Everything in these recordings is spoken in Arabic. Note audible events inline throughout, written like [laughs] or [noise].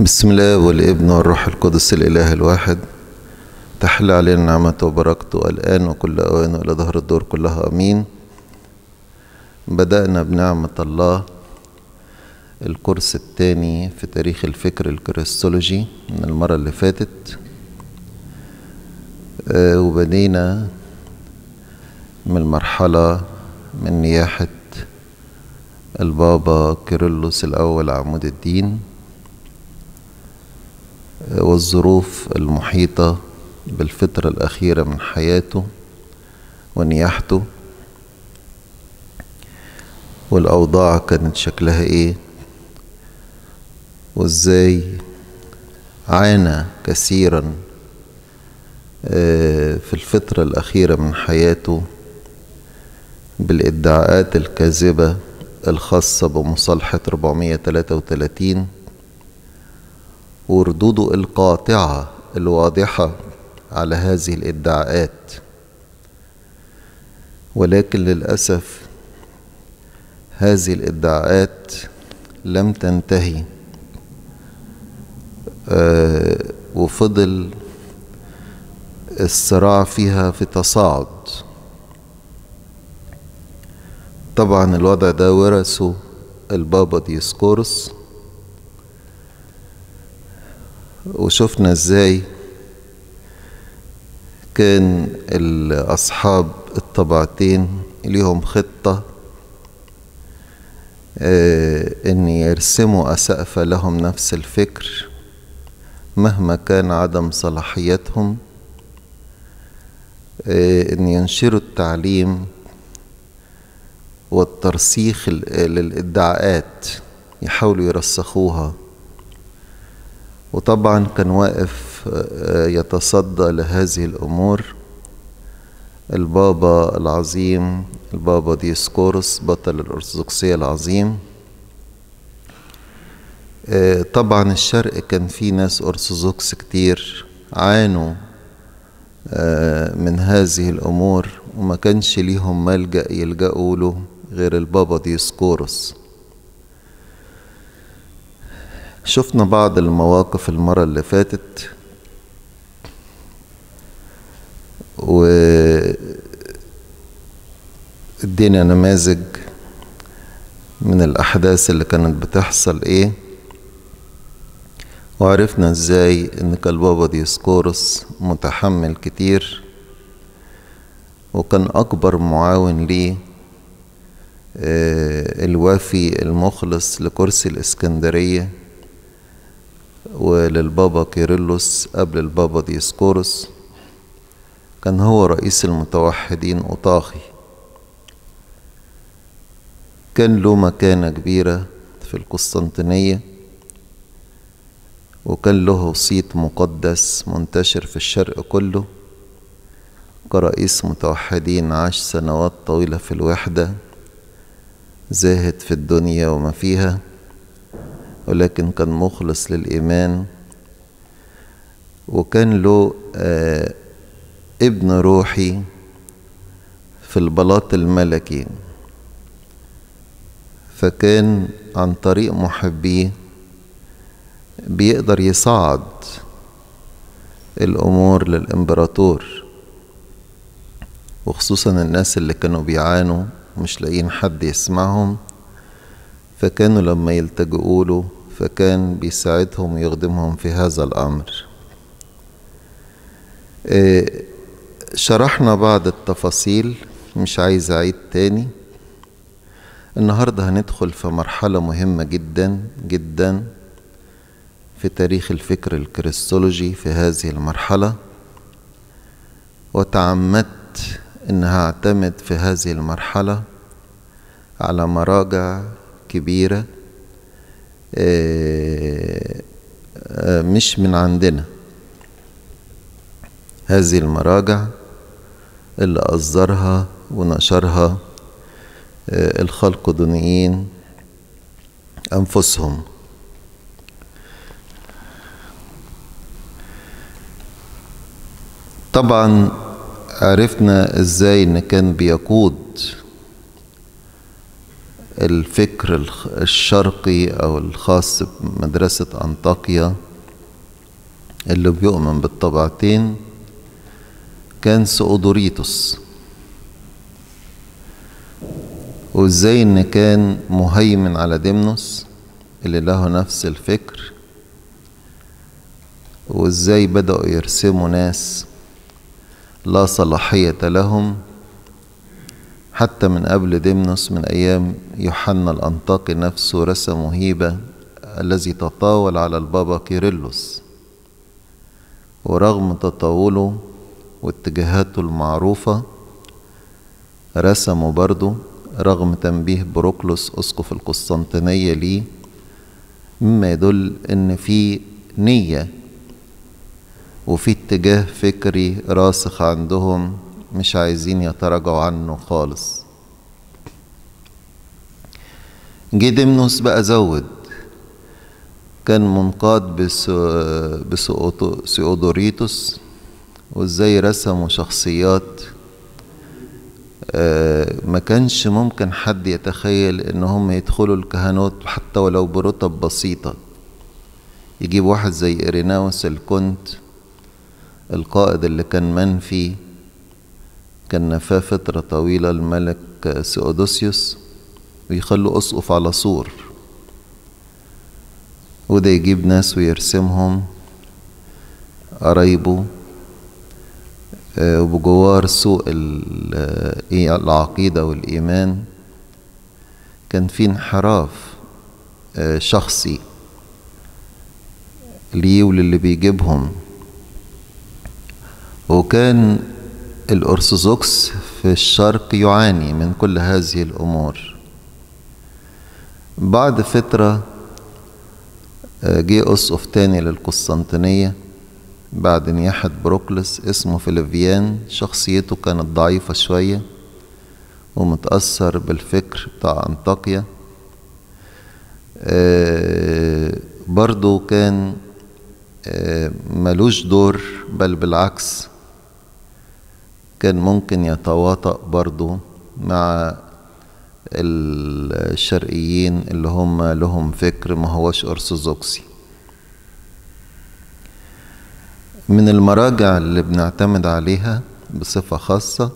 بسم الله والابن والروح القدس الإله الواحد تحل علينا نعمته وبركته الآن وكل أوان وإلى ظهر الدور كلها أمين بدأنا بنعمة الله الكورس الثاني في تاريخ الفكر الكريستولوجي من المرة اللي فاتت آه، وبدينا من المرحلة من نياحة البابا كيرلس الأول عمود الدين والظروف المحيطة بالفترة الأخيرة من حياته ونياحته والأوضاع كانت شكلها إيه وإزاي عانى كثيرا آه، في الفترة الأخيرة من حياته بالادعاءات الكاذبة الخاصة بمصالحة 433 وردوده القاطعه الواضحه على هذه الادعاءات ولكن للاسف هذه الادعاءات لم تنتهي آه، وفضل الصراع فيها في تصاعد طبعا الوضع ده ورثه البابا ديسكورس وشفنا ازاي كان أصحاب الطبعتين ليهم خطة آه، إن يرسموا أسقف لهم نفس الفكر مهما كان عدم صلاحيتهم آه، إن ينشروا التعليم والترسيخ للادعاءات يحاولوا يرسخوها وطبعا كان واقف آه، يتصدى لهذه الأمور البابا العظيم البابا ديسكورس بطل الأرثوذكسية العظيم آه، طبعا الشرق كان فيه ناس أرثوذكس كتير عانوا آه، من هذه الأمور وما كانش ليهم ملجأ يلجأوا له غير البابا ديسكورس شفنا بعض المواقف المرة اللي فاتت و ادينا نماذج من الأحداث اللي كانت بتحصل إيه وعرفنا إزاي إن كالبابا ديسكورس متحمل كتير وكان أكبر معاون ليه آه، الوافي المخلص لكرسي الإسكندرية وللبابا كيرلس قبل البابا ديسكورس كان هو رئيس المتوحدين أطاخي كان له مكانة كبيرة في القسطنطينية وكان له صيت مقدس منتشر في الشرق كله كرئيس متوحدين عاش سنوات طويلة في الوحدة زاهد في الدنيا وما فيها ولكن كان مخلص للإيمان وكان له آه ابن روحي في البلاط الملكي فكان عن طريق محبيه بيقدر يصعد الأمور للإمبراطور وخصوصا الناس اللي كانوا بيعانوا مش لاقيين حد يسمعهم فكانوا لما يلتجئوا له فكان بيساعدهم ويخدمهم في هذا الأمر إيه، شرحنا بعض التفاصيل مش عايز أعيد تاني النهاردة هندخل في مرحلة مهمة جدا جدا في تاريخ الفكر الكريستولوجي في هذه المرحلة وتعمدت أن هعتمد في هذه المرحلة على مراجع كبيرة آه، مش من عندنا هذه المراجع اللي أصدرها ونشرها آه، الخلق الخلقدونيين أنفسهم طبعا عرفنا ازاي ان كان بيقود الفكر الشرقي أو الخاص بمدرسة أنطاكيا اللي بيؤمن بالطبعتين كان سؤدوريتوس وازاي ان كان مهيمن على ديمنوس اللي له نفس الفكر وازاي بدأوا يرسموا ناس لا صلاحية لهم حتى من قبل ديمنوس من أيام يوحنا الأنطاقي نفسه رسم هيبة الذي تطاول على البابا كيرلس ورغم تطاوله واتجاهاته المعروفة رسمه برضه رغم تنبيه بروكلوس أسقف القسطنطينية ليه مما يدل إن في نية وفي اتجاه فكري راسخ عندهم مش عايزين يتراجعوا عنه خالص جه ديمنوس بقى زود كان منقاد بسيودوريتوس وازاي رسموا شخصيات آه، ما كانش ممكن حد يتخيل ان هم يدخلوا الكهنوت حتى ولو برتب بسيطة يجيب واحد زي إريناوس الكنت القائد اللي كان منفي كان فيه فترة طويلة الملك سيودوسيوس ويخلوا أسقف على سور وده يجيب ناس ويرسمهم قرايبه آه، وبجوار سوق آه، إيه، العقيدة والإيمان كان في انحراف آه، شخصي ليه وللي بيجيبهم وكان الأرثوذكس في الشرق يعاني من كل هذه الأمور بعد فترة جه آه، أسقف تاني للقسطنطينية بعد نياحة بروكلس اسمه فيليفيان شخصيته كانت ضعيفة شوية ومتأثر بالفكر بتاع أنطاكيا آه، برضو كان آه، ملوش دور بل بالعكس كان ممكن يتواطأ برضو مع الشرقيين اللي هم لهم فكر ما هوش أرثوذكسي من المراجع اللي بنعتمد عليها بصفة خاصة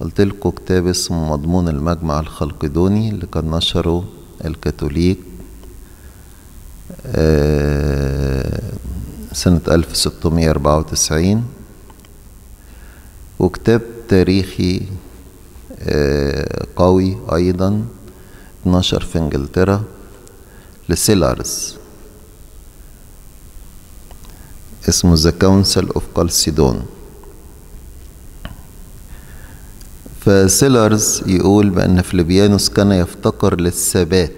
قلت لكم كتاب اسمه مضمون المجمع الخلقدوني اللي كان نشره الكاثوليك آه، سنة 1694 وكتاب تاريخي آه، قوي أيضا اتنشر في إنجلترا لسيلارز اسمه The Council of Calcedon فسيلرز يقول بأن فليبيانوس كان يفتقر للثبات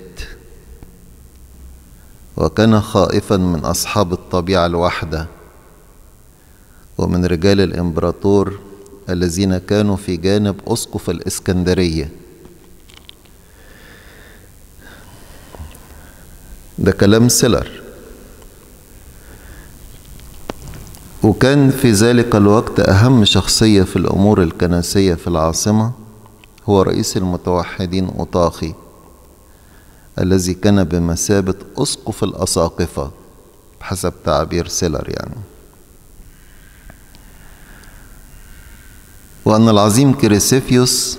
وكان خائفا من أصحاب الطبيعة الواحدة ومن رجال الإمبراطور الذين كانوا في جانب أسقف الإسكندرية ده كلام سيلر وكان في ذلك الوقت أهم شخصية في الأمور الكنسية في العاصمة هو رئيس المتوحدين أطاخي الذي كان بمثابة أسقف الأساقفة حسب تعبير سيلر يعني وأن العظيم كريسيفيوس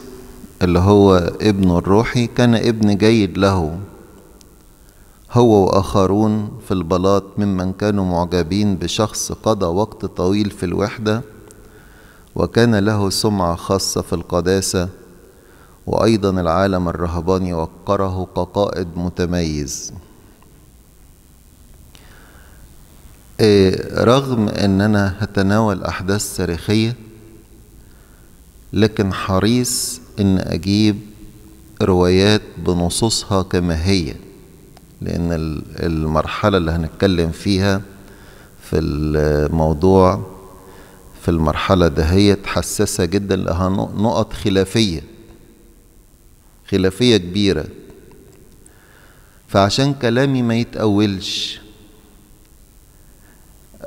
اللي هو ابنه الروحي كان ابن جيد له هو وآخرون في البلاط ممن كانوا معجبين بشخص قضى وقت طويل في الوحدة وكان له سمعة خاصة في القداسة وأيضا العالم الرهباني وقره كقائد متميز إيه، رغم أن أنا هتناول أحداث تاريخية لكن حريص ان اجيب روايات بنصوصها كما هي لان المرحله اللي هنتكلم فيها في الموضوع في المرحله دهيت حساسه جدا لها نقط خلافيه خلافيه كبيره فعشان كلامي ما يتأولش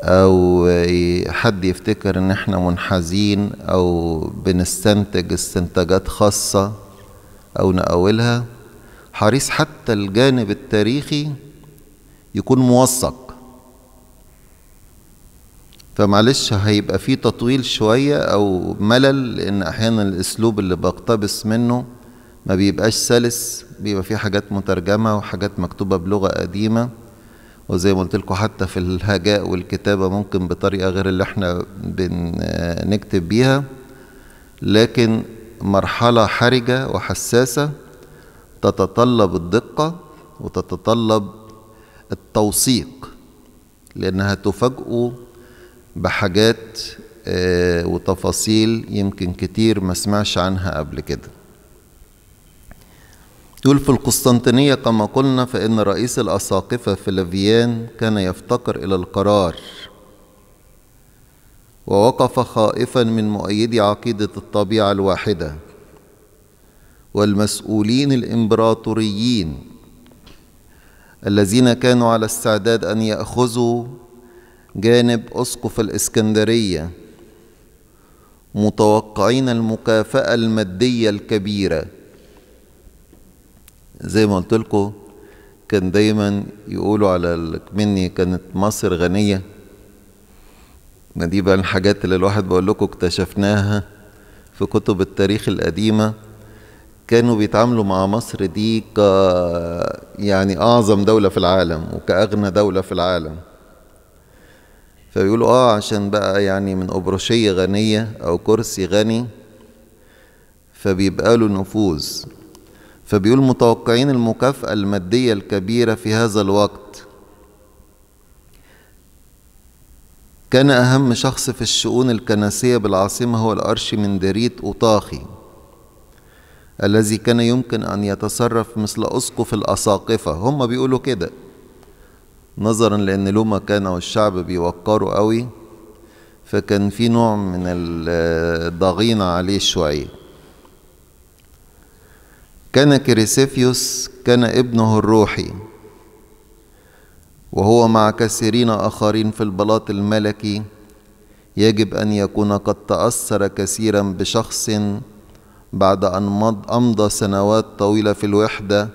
او حد يفتكر ان احنا منحازين او بنستنتج استنتاجات خاصه او نقولها حريص حتى الجانب التاريخي يكون موثق فمعلش هيبقى فيه تطويل شويه او ملل لان احيانا الاسلوب اللي بقتبس منه ما بيبقاش سلس بيبقى فيه حاجات مترجمه وحاجات مكتوبه بلغه قديمه وزي ما قلت لكم حتى في الهجاء والكتابه ممكن بطريقه غير اللي احنا بنكتب بيها لكن مرحله حرجه وحساسه تتطلب الدقه وتتطلب التوثيق لانها تفاجئوا بحاجات آه، وتفاصيل يمكن كتير ما سمعش عنها قبل كده يقول في القسطنطينية كما قلنا فإن رئيس الأساقفة لفيان كان يفتقر إلى القرار ووقف خائفا من مؤيدي عقيدة الطبيعة الواحدة والمسؤولين الإمبراطوريين الذين كانوا على استعداد أن يأخذوا جانب أسقف الإسكندرية متوقعين المكافأة المادية الكبيرة زي ما قلت لكم كان دايما يقولوا على مني كانت مصر غنية ما دي بقى الحاجات اللي الواحد بقول لكم اكتشفناها في كتب التاريخ القديمة كانوا بيتعاملوا مع مصر دي ك يعني أعظم دولة في العالم وكأغنى دولة في العالم فبيقولوا اه عشان بقى يعني من ابرشيه غنية أو كرسي غني فبيبقى له نفوذ فبيقول متوقعين المكافأة المادية الكبيرة في هذا الوقت كان أهم شخص في الشؤون الكنسية بالعاصمة هو دريت أوطاخي الذي كان يمكن أن يتصرف مثل أسقف الأساقفة هم بيقولوا كده نظرا لأن لوما كان والشعب بيوقروا قوي فكان في نوع من الضغينة عليه شوية كان كريسيفيوس كان ابنه الروحي وهو مع كثيرين آخرين في البلاط الملكي يجب أن يكون قد تأثر كثيرا بشخص بعد أن أمضى سنوات طويلة في الوحدة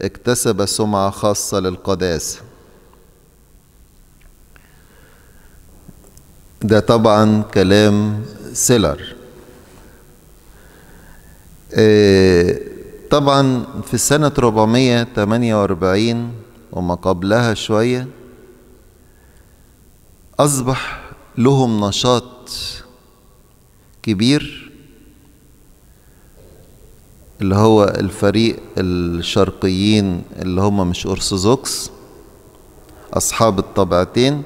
اكتسب سمعة خاصة للقداسة ده طبعا كلام سيلر إيه طبعا في سنة 448 وما قبلها شوية أصبح لهم نشاط كبير اللي هو الفريق الشرقيين اللي هم مش أرثوذكس أصحاب الطبعتين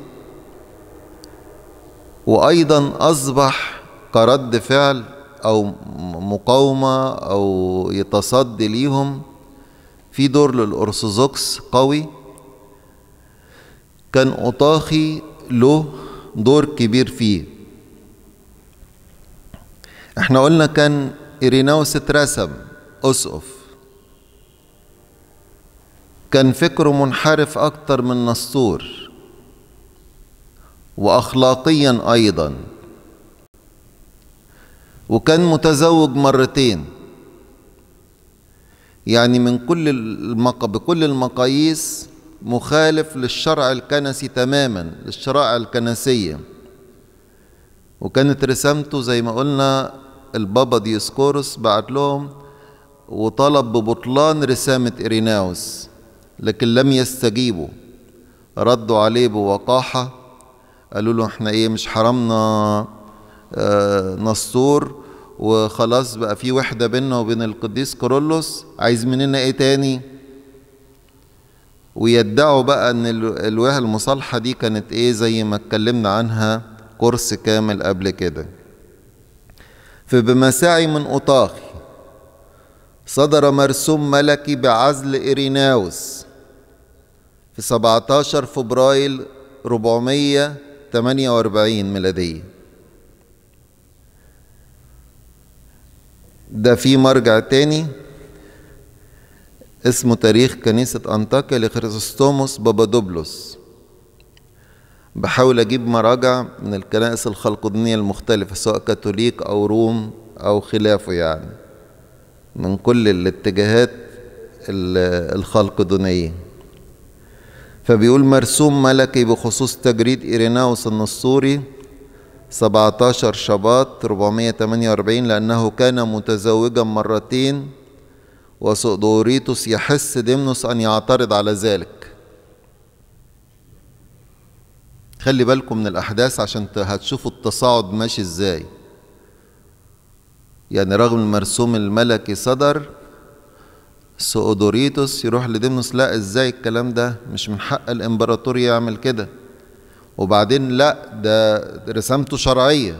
وأيضا أصبح كرد فعل او مقاومه او يتصدي ليهم في دور للارثوذكس قوي كان أطاخي له دور كبير فيه احنا قلنا كان إيريناوس اترسم أسقف كان فكره منحرف أكتر من نسطور وأخلاقيا أيضا وكان متزوج مرتين يعني من كل المق... بكل المقاييس مخالف للشرع الكنسي تماما للشرائع الكنسية وكانت رسامته زي ما قلنا البابا ديسكورس بعت لهم وطلب ببطلان رسامة إيريناوس لكن لم يستجيبوا ردوا عليه بوقاحة قالوا له احنا ايه مش حرمنا نسطور وخلاص بقى في وحدة بيننا وبين القديس كرولوس عايز مننا ايه تاني ويدعوا بقى ان الواهة المصالحة دي كانت ايه زي ما اتكلمنا عنها كورس كامل قبل كده فبمساعي من أطاخي صدر مرسوم ملكي بعزل إيريناوس في 17 فبراير 448 ميلادية ده في مرجع تاني اسمه تاريخ كنيسة أنطاكيا لخريستوموس بابادوبلوس بحاول أجيب مراجع من الكنائس الخلقدنية المختلفة سواء كاثوليك أو روم أو خلافه يعني من كل الاتجاهات الخلقدنية فبيقول مرسوم ملكي بخصوص تجريد إيريناوس النصوري 17 شباط 448 لأنه كان متزوجا مرتين وسؤدوريتوس يحس ديمنوس أن يعترض على ذلك خلي بالكم من الأحداث عشان هتشوفوا التصاعد ماشي إزاي يعني رغم المرسوم الملكي صدر سؤدوريتوس يروح لديمنوس لا إزاي الكلام ده مش من حق الإمبراطور يعمل كده وبعدين لا ده رسامته شرعية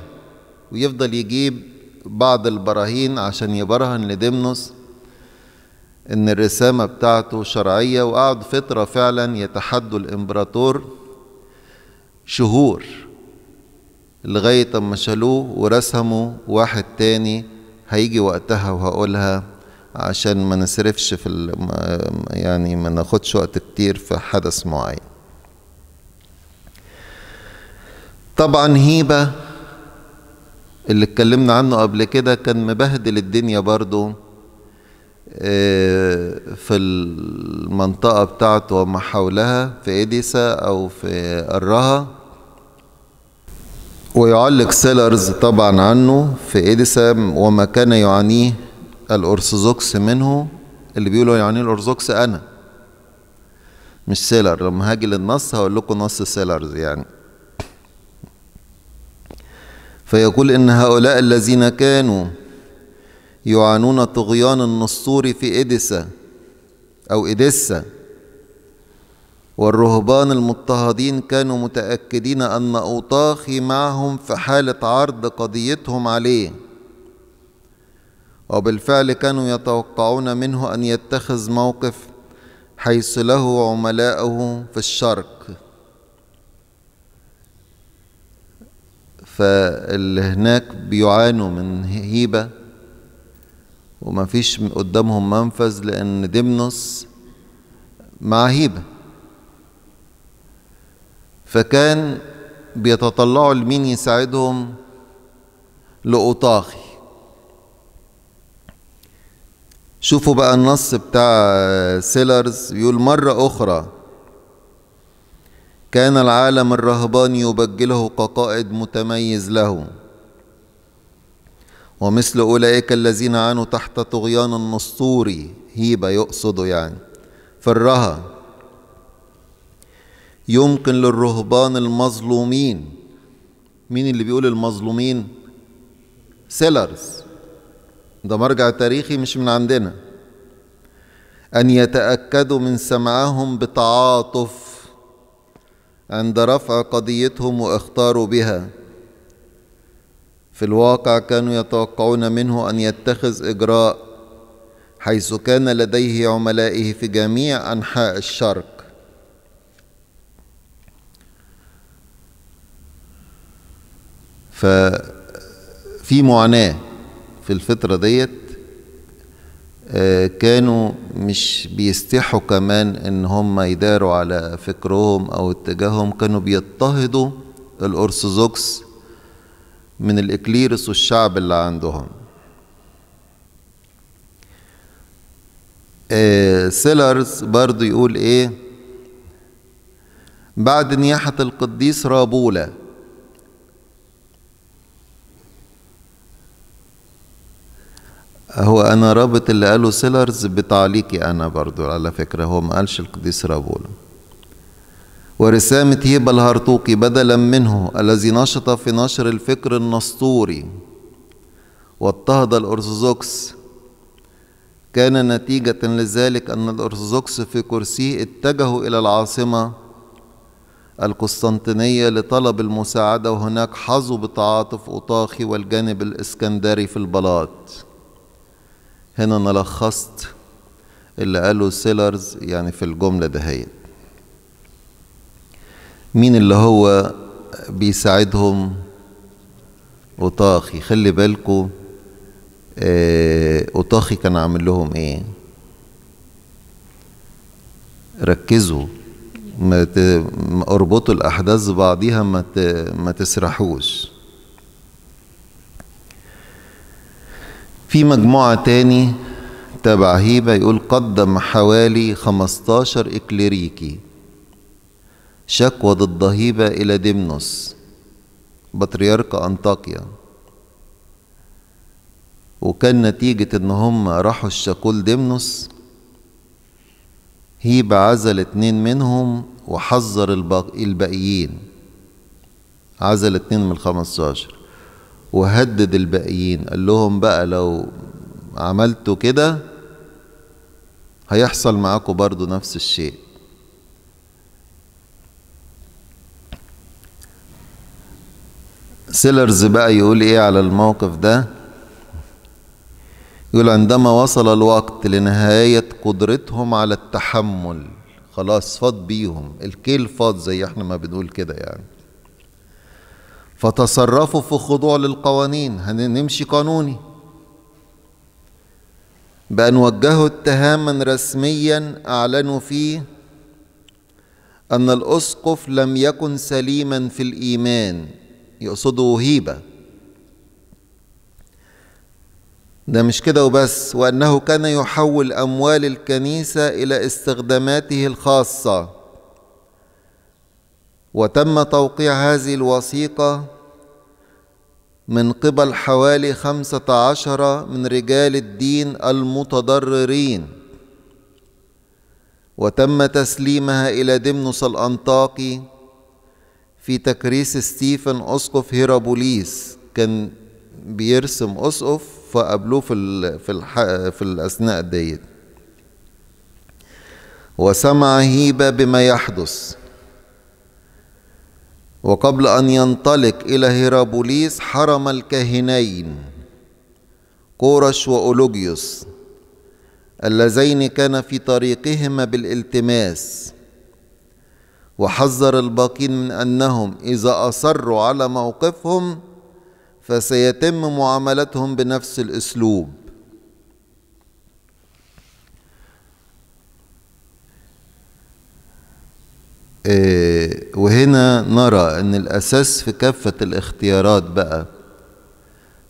ويفضل يجيب بعض البراهين عشان يبرهن لدمنوس إن الرسامة بتاعته شرعية وقعد فترة فعلا يتحدوا الإمبراطور شهور لغاية أما شالوه ورسموا واحد تاني هيجي وقتها وهقولها عشان ما نصرفش في يعني ما ناخدش وقت كتير في حدث معين طبعا هيبة اللي اتكلمنا عنه قبل كده كان مبهدل الدنيا برضو آه، في المنطقة بتاعته وما حولها في إديسا أو في قرها ويعلق سيلرز طبعا عنه في إديسا وما كان يعانيه الأرثوذكس منه اللي بيقولوا يعانيه الأرثوذكس أنا مش سيلر لما هاجي للنص هقول لكم نص سيلرز يعني فيقول إن هؤلاء الذين كانوا يعانون طغيان النسطوري في إدسة أو إدسة والرهبان المضطهدين كانوا متأكدين أن أوطاخي معهم في حالة عرض قضيتهم عليه وبالفعل كانوا يتوقعون منه أن يتخذ موقف حيث له عملاءه في الشرق فاللي هناك بيعانوا من هيبة وما فيش قدامهم منفذ لأن ديمنوس مع هيبة فكان بيتطلعوا لمين يساعدهم لأوطاخي شوفوا بقى النص بتاع سيلرز يقول مرة أخرى كان العالم الرهباني يبجله كقائد متميز له ومثل أولئك الذين عانوا تحت طغيان النسطوري هيبة يقصد يعني في الرهى يمكن للرهبان المظلومين مين اللي بيقول المظلومين سيلرز ده مرجع تاريخي مش من عندنا أن يتأكدوا من سمعهم بتعاطف عند رفع قضيتهم واختاروا بها في الواقع كانوا يتوقعون منه ان يتخذ اجراء حيث كان لديه عملائه في جميع انحاء الشرق ففي معاناه في الفتره ديت آه، كانوا مش بيستحوا كمان ان هم يداروا على فكرهم او اتجاههم كانوا بيضطهدوا الارثوذكس من الاكليرس والشعب اللي عندهم آه، سيلرز برضو يقول ايه بعد نياحة القديس رابولا هو انا رابط اللي قاله سيلرز بتعليقي انا برضو على فكره هو ما قالش القديس رابول ورسامة هيبة الهرطوقي بدلا منه الذي نشط في نشر الفكر النسطوري واضطهد الأرثوذكس كان نتيجة لذلك أن الأرثوذكس في كرسيه اتجهوا إلى العاصمة القسطنطينية لطلب المساعدة وهناك حظوا بتعاطف أطاخي والجانب الإسكندري في البلاط هنا أنا لخصت اللي قاله سيلرز يعني في الجملة دهيت مين اللي هو بيساعدهم أوطاخي خلي بالكوا آه، أوطاخي كان عامل لهم إيه ركزوا ما اربطوا الأحداث ببعضيها ما تسرحوش في مجموعة تاني تبع هيبة يقول قدم حوالي 15 إكليريكي شكوى ضد هيبة إلى ديمنوس بطريرك أنطاكيا وكان نتيجة إن هم راحوا الشاكول ديمنوس هيبة عزل اتنين منهم وحذر الباقيين عزل اتنين من الخمستاشر وهدد الباقيين قال لهم بقى لو عملتوا كده هيحصل معاكم برضو نفس الشيء سيلرز بقى يقول ايه على الموقف ده يقول عندما وصل الوقت لنهاية قدرتهم على التحمل خلاص فاض بيهم الكيل فاض زي احنا ما بنقول كده يعني فتصرفوا في خضوع للقوانين هنمشي قانوني بأن وجهوا اتهاما رسميا أعلنوا فيه أن الأسقف لم يكن سليما في الإيمان يقصدوا هيبة ده مش كده وبس وأنه كان يحول أموال الكنيسة إلى استخداماته الخاصة وتم توقيع هذه الوثيقة من قبل حوالي خمسة عشر من رجال الدين المتضررين وتم تسليمها إلى دمنس الأنطاكي في تكريس ستيفن أسقف هيرابوليس كان بيرسم أسقف فقابلوه في في, في الأثناء ديت وسمع هيبة بما يحدث وقبل أن ينطلق إلى هيرابوليس حرم الكاهنين كورش وأولوجيوس اللذين كان في طريقهما بالالتماس وحذر الباقين من أنهم إذا أصروا على موقفهم فسيتم معاملتهم بنفس الأسلوب آه، وهنا نرى أن الأساس في كافة الاختيارات بقى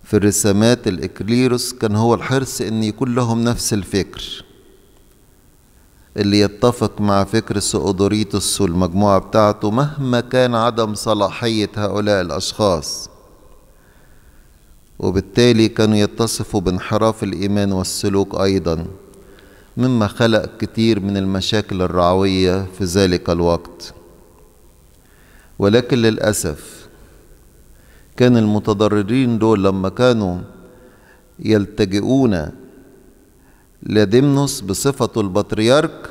في الرسامات الإكليروس كان هو الحرص أن يكون لهم نفس الفكر اللي يتفق مع فكر سؤدوريتوس والمجموعة بتاعته مهما كان عدم صلاحية هؤلاء الأشخاص وبالتالي كانوا يتصفوا بانحراف الإيمان والسلوك أيضاً مما خلق كثير من المشاكل الرعوية في ذلك الوقت ولكن للأسف كان المتضررين دول لما كانوا يلتجئون لديمنوس بصفته البطريرك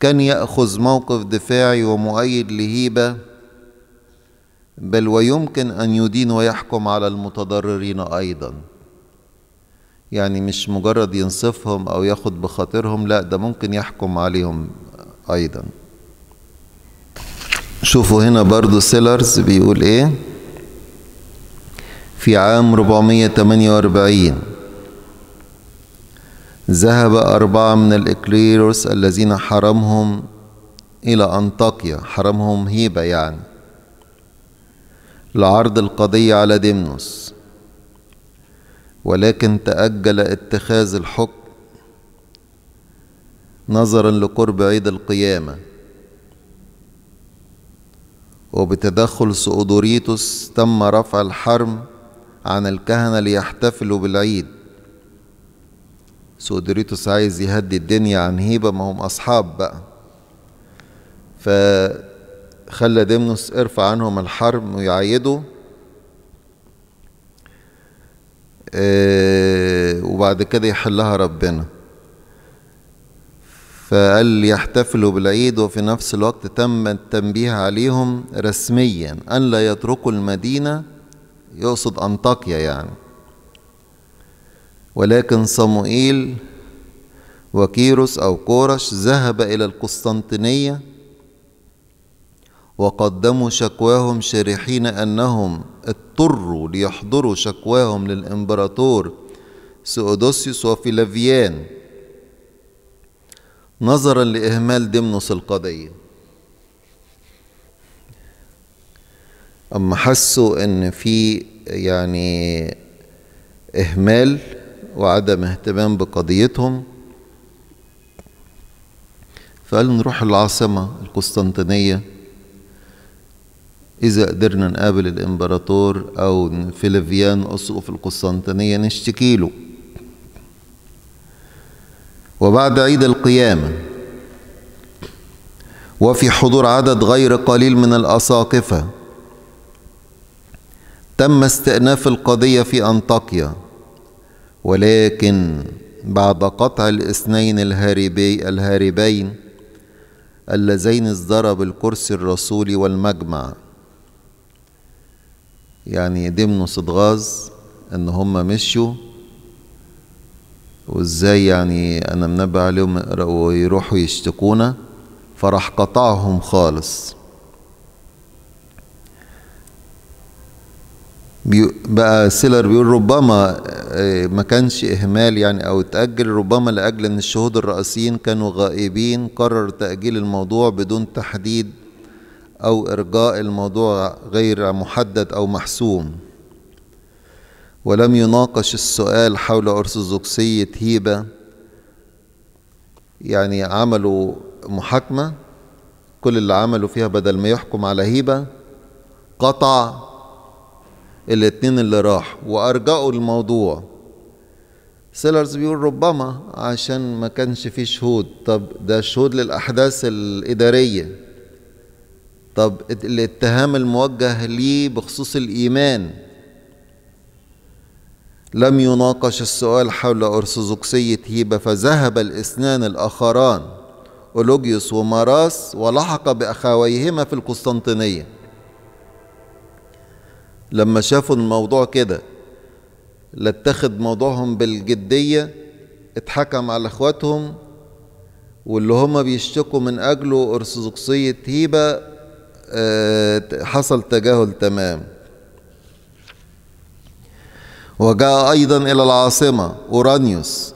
كان يأخذ موقف دفاعي ومؤيد لهيبة بل ويمكن أن يدين ويحكم على المتضررين أيضاً يعني مش مجرد ينصفهم أو ياخد بخاطرهم لا ده ممكن يحكم عليهم أيضا شوفوا هنا برضو سيلرز بيقول إيه في عام 448 ذهب أربعة من الإكليروس الذين حرمهم إلى أنطاكيا حرمهم هيبة يعني لعرض القضية على ديمنوس ولكن تأجل اتخاذ الحكم نظرا لقرب عيد القيامة وبتدخل سؤدوريتوس تم رفع الحرم عن الكهنة ليحتفلوا بالعيد سؤدوريتوس عايز يهدي الدنيا عن هيبة ما هم أصحاب بقى فخلى ديمنوس ارفع عنهم الحرم ويعيدوا آه، وبعد كده يحلها ربنا فقال يحتفلوا بالعيد وفي نفس الوقت تم التنبيه عليهم رسميا أن لا يتركوا المدينة يقصد أنطاكيا يعني ولكن صموئيل وكيروس أو كورش ذهب إلى القسطنطينية وقدموا شكواهم شارحين أنهم اضطروا ليحضروا شكواهم للإمبراطور سؤدوسيوس وفيلافيان نظرا لإهمال ديمنوس القضية أما حسوا إن في يعني إهمال وعدم اهتمام بقضيتهم فقالوا نروح العاصمة القسطنطينية إذا قدرنا نقابل الإمبراطور أو فيليفيان أسقف القسطنطينية نشتكي له وبعد عيد القيامة وفي حضور عدد غير قليل من الأساقفة تم استئناف القضية في أنطاكيا ولكن بعد قطع الاثنين الهاربي الهاربين اللذين ازدرى بالكرسي الرسولي والمجمع يعني ضمنوا صدغاز ان هم مشوا وازاي يعني انا منبه عليهم ويروحوا يشتكونا فراح قطعهم خالص بقى سيلر بيقول ربما آه، ما كانش إهمال يعني أو تأجل ربما لأجل أن الشهود الرئيسيين كانوا غائبين قرر تأجيل الموضوع بدون تحديد أو إرجاء الموضوع غير محدد أو محسوم ولم يناقش السؤال حول أرثوذكسية هيبة يعني عملوا محاكمة كل اللي عملوا فيها بدل ما يحكم على هيبة قطع الاتنين اللي راح وأرجعوا الموضوع سيلرز بيقول ربما عشان ما كانش فيه شهود طب ده شهود للأحداث الإدارية طب الاتهام الموجه ليه بخصوص الإيمان لم يناقش السؤال حول أرثوذكسية هيبة فذهب الاثنان الآخران أولوجيوس وماراس ولحق بأخويهما في القسطنطينية لما شافوا الموضوع كده لا اتخذ موضوعهم بالجدية اتحكم على اخواتهم واللي هما بيشتكوا من أجله أرثوذكسية هيبة آه، حصل تجاهل تمام وجاء أيضا إلى العاصمة أورانيوس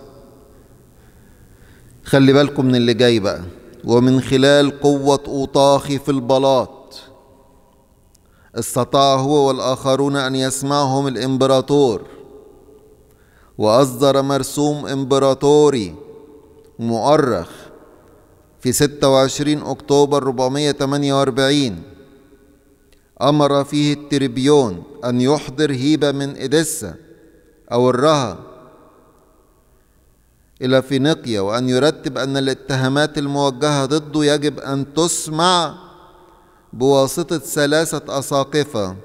خلي بالكم من اللي جاي بقى ومن خلال قوة أوطاخي في البلاط استطاع هو والآخرون أن يسمعهم الإمبراطور وأصدر مرسوم إمبراطوري مؤرخ في 26 أكتوبر 448 أمر فيه التربيون أن يحضر هيبة من إدسة أو الرها إلى فينيقيا وأن يرتب أن الاتهامات الموجهة ضده يجب أن تسمع بواسطة ثلاثة أساقفة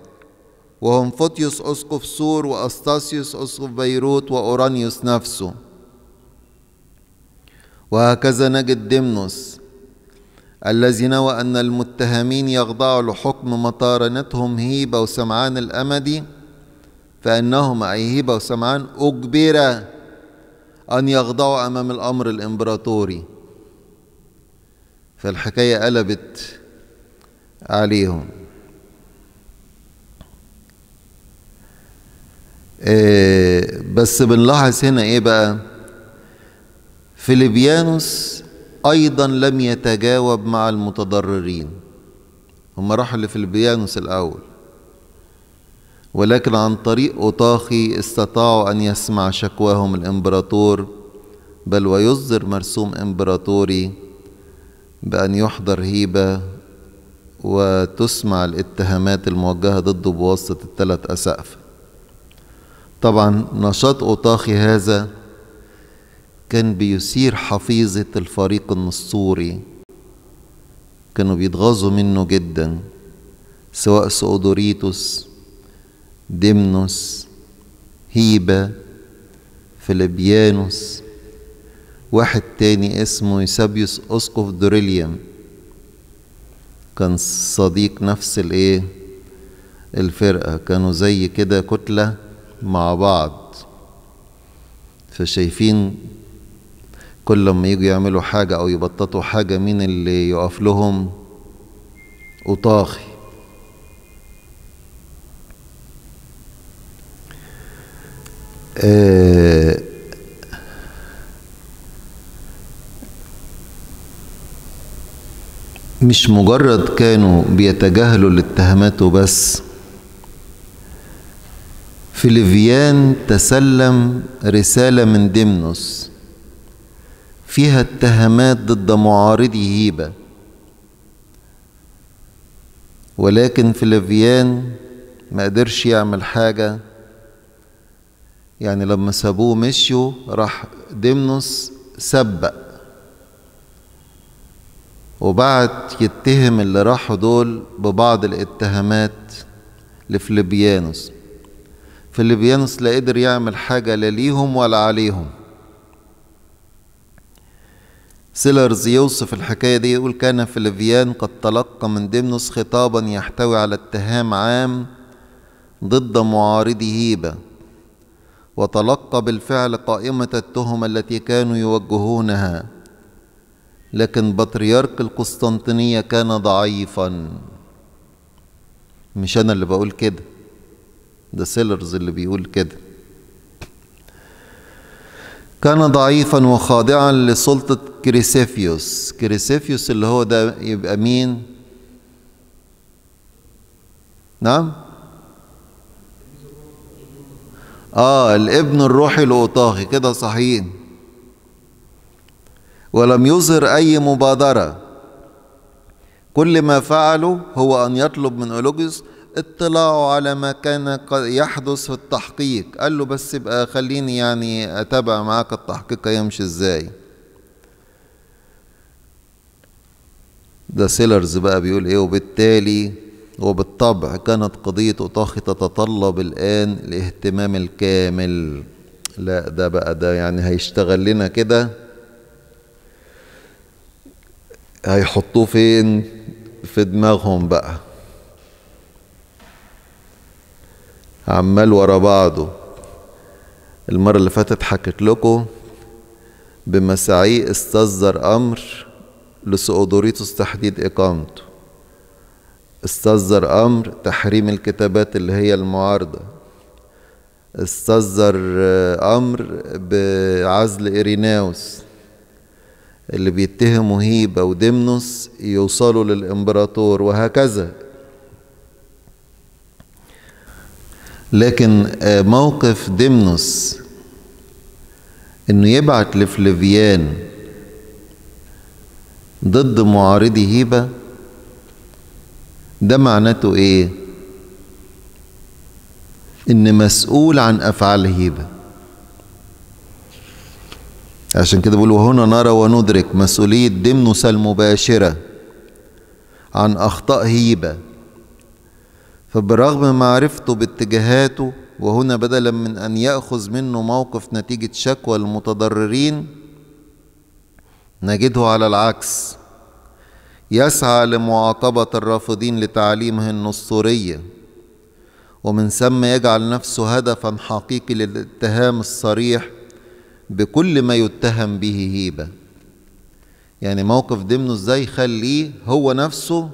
وهم فوتيوس أسقف سور وأستاسيوس أسقف بيروت وأورانيوس نفسه وهكذا نجد ديمنوس الذي نوى أن المتهمين يخضعوا لحكم مطارنتهم هيبة وسمعان الأمدي فإنهما أي هيبة وسمعان أجبرا أن يخضعوا أمام الأمر الإمبراطوري فالحكاية قلبت عليهم إيه، بس بنلاحظ هنا إيه بقى؟ فيليبيانوس أيضا لم يتجاوب مع المتضررين هم راحوا لفيليبيانوس الأول ولكن عن طريق أوطاخي استطاعوا أن يسمع شكواهم الإمبراطور بل ويصدر مرسوم إمبراطوري بأن يحضر هيبة وتسمع الاتهامات الموجهة ضده بواسطة الثلاث أسقف طبعا نشاط أوطاخي هذا كان بيثير حفيظة الفريق النسطوري كانوا بيتغاظوا منه جدا سواء سؤدوريتوس ديمنوس هيبة فلبيانوس واحد تاني اسمه يسابيوس أسقف دوريليوم كان صديق نفس الايه الفرقة كانوا زي كده كتلة مع بعض فشايفين كل لما يجوا يعملوا حاجة أو يبططوا حاجة مين اللي يقف لهم وطاخي آه، مش مجرد كانوا بيتجاهلوا الاتهامات وبس ليفيان تسلم رسالة من ديمنوس فيها اتهامات ضد معارضي هيبة ولكن فلافيان ما قدرش يعمل حاجة يعني لما سابوه مشيوا راح ديمنوس سبق وبعت يتهم اللي راحوا دول ببعض الاتهامات لفليبيانوس فليبيانوس لا قدر يعمل حاجة لا ليهم ولا عليهم سيلرز يوصف الحكاية دي يقول كان فليفيان قد تلقى من ديمنوس خطابا يحتوي على اتهام عام ضد معارضي هيبة وتلقى بالفعل قائمة التهم التي كانوا يوجهونها لكن بطريرك القسطنطينية كان ضعيفا مش أنا اللي بقول كده ده سيلرز اللي بيقول كده كان ضعيفا وخاضعا لسلطة كريسيفيوس كريسيفيوس اللي هو ده يبقى مين نعم اه الابن الروحي الاوطاغي كده صحيح ولم يظهر اي مبادره كل ما فعله هو ان يطلب من اولوجيوس اطلاعه على ما كان يحدث في التحقيق قال له بس يبقى خليني يعني اتابع معاك التحقيق هيمشي ازاي ده سيلرز بقى بيقول ايه وبالتالي وبالطبع كانت قضية أطاخي تتطلب الآن الاهتمام الكامل لا ده بقى ده يعني هيشتغل لنا كده هيحطوه فين في دماغهم بقى عمال ورا بعضه المرة اللي فاتت حكيت لكم بمساعيه استصدر أمر لسؤدوريطس تحديد إقامته استصدر أمر تحريم الكتابات اللي هي المعارضة استصدر أمر بعزل إيريناوس اللي بيتهموا هيبة ودمنوس يوصلوا للإمبراطور وهكذا لكن آه، موقف دمنوس انه يبعت لفليفيان ضد معارضي هبة ده معناته ايه ان مسؤول عن افعال هبة عشان كده بيقول وهنا نرى وندرك مسؤولية دمنوس المباشرة عن أخطاء هيبة فبرغم معرفته باتجاهاته وهنا بدلا من أن يأخذ منه موقف نتيجة شكوى المتضررين نجده على العكس يسعى لمعاقبة الرافضين لتعليمه النصورية ومن ثم يجعل نفسه هدفا حقيقي للاتهام الصريح بكل ما يتهم به هيبة يعني موقف ضمنه ازاي يخليه هو نفسه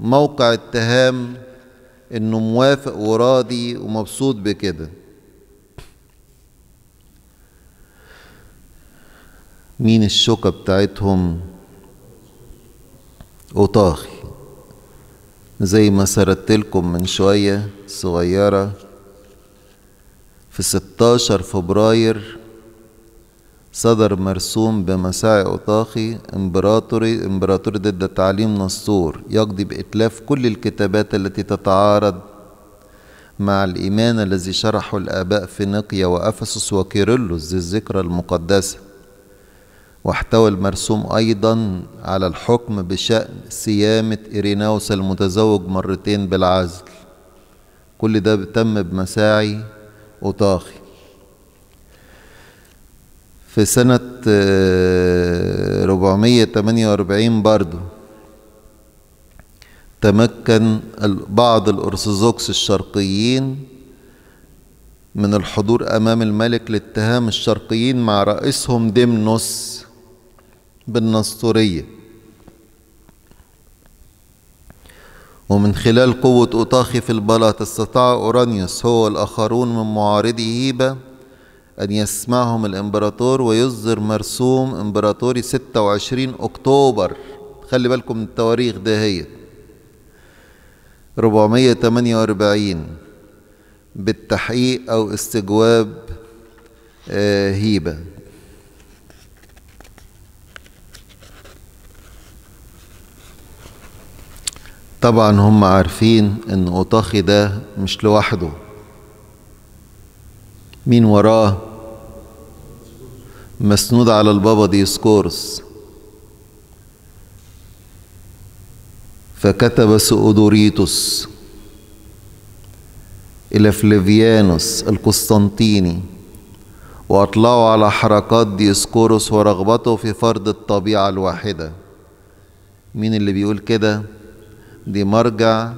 موقع اتهام انه موافق وراضي ومبسوط بكده مين الشوكة بتاعتهم قطاخي زي ما سردتلكم من شوية صغيرة في 16 فبراير صدر مرسوم بمساعي أطاخي إمبراطوري إمبراطور ضد تعليم نسطور يقضي بإتلاف كل الكتابات التي تتعارض مع الإيمان الذي شرحه الآباء فينيقيا وأفسس وكيرلس ذي الذكرى المقدسة واحتوى المرسوم أيضا على الحكم بشأن سيامة إيريناوس المتزوج مرتين بالعزل كل ده تم بمساعي أوطاخي في سنة 448 آه، برضو تمكن بعض الأرثوذكس الشرقيين من الحضور أمام الملك لاتهام الشرقيين مع رئيسهم ديمنوس بالنسطورية ومن خلال قوة أوطاخي في البلاط استطاع أورانيوس هو والآخرون من معارضي هيبة أن يسمعهم الإمبراطور ويصدر مرسوم إمبراطوري 26 أكتوبر خلي بالكم من التواريخ ده هي 448 بالتحقيق أو استجواب آه، هيبة طبعا هم عارفين ان اوطاخي ده مش لوحده مين وراه مسنود على البابا ديسكورس فكتب سؤدوريتوس إلى فليفيانوس القسطنطيني وأطلعوا على حركات ديسكورس ورغبته في فرض الطبيعة الواحدة مين اللي بيقول كده؟ دي مرجع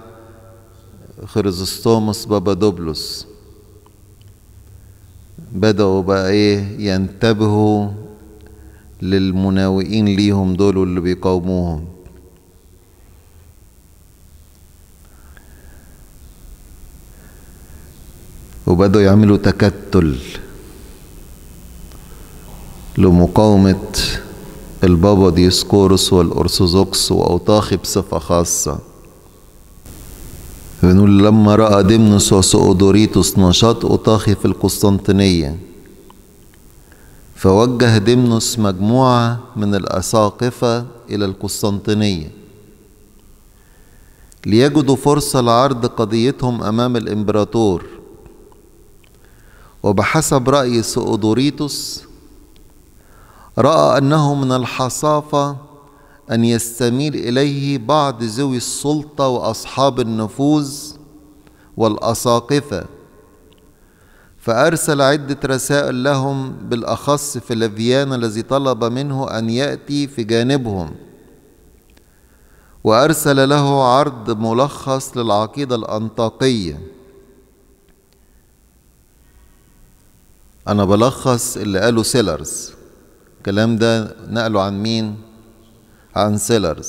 بابا بابادوبلوس بدأوا بقى إيه ينتبهوا للمناوئين ليهم دول اللي بيقاوموهم وبدأوا يعملوا تكتل لمقاومة البابا ديسكورس والأرثوذكس وأوطاخي بصفة خاصة فبنقول لما رأى دمنس وسؤدوريتوس نشاط أوطاخي في القسطنطينية فوجه ديمنوس مجموعة من الأساقفة إلى القسطنطينية ليجدوا فرصة لعرض قضيتهم أمام الإمبراطور وبحسب رأي سؤدوريتوس رأى أنه من الحصافة أن يستميل إليه بعض ذوي السلطة وأصحاب النفوذ والأساقفة فأرسل عدة رسائل لهم بالأخص لفيان الذي طلب منه أن يأتي في جانبهم وأرسل له عرض ملخص للعقيدة الأنطاقية أنا بلخص اللي قاله سيلرز الكلام ده نقله عن مين؟ and sellers.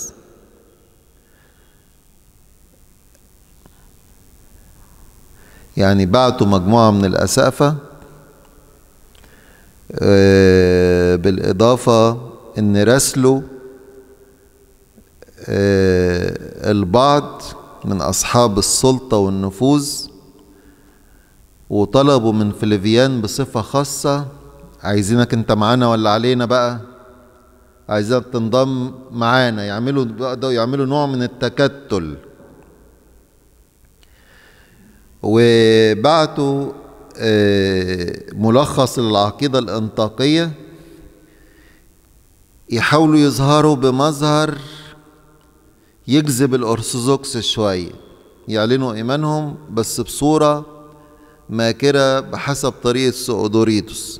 يعني بعتوا مجموعة من الأسقفة آه، بالإضافة إن رسلوا آه، البعض من أصحاب السلطة والنفوذ وطلبوا من فليفيان بصفة خاصة عايزينك انت معانا ولا علينا بقى عايزاها تنضم معانا يعملوا يعملوا نوع من التكتل وبعتوا آه، ملخص للعقيدة الانطاقية يحاولوا يظهروا بمظهر يجذب الأرثوذكس شوية يعلنوا إيمانهم بس بصورة ماكرة بحسب طريقة سؤدوريتوس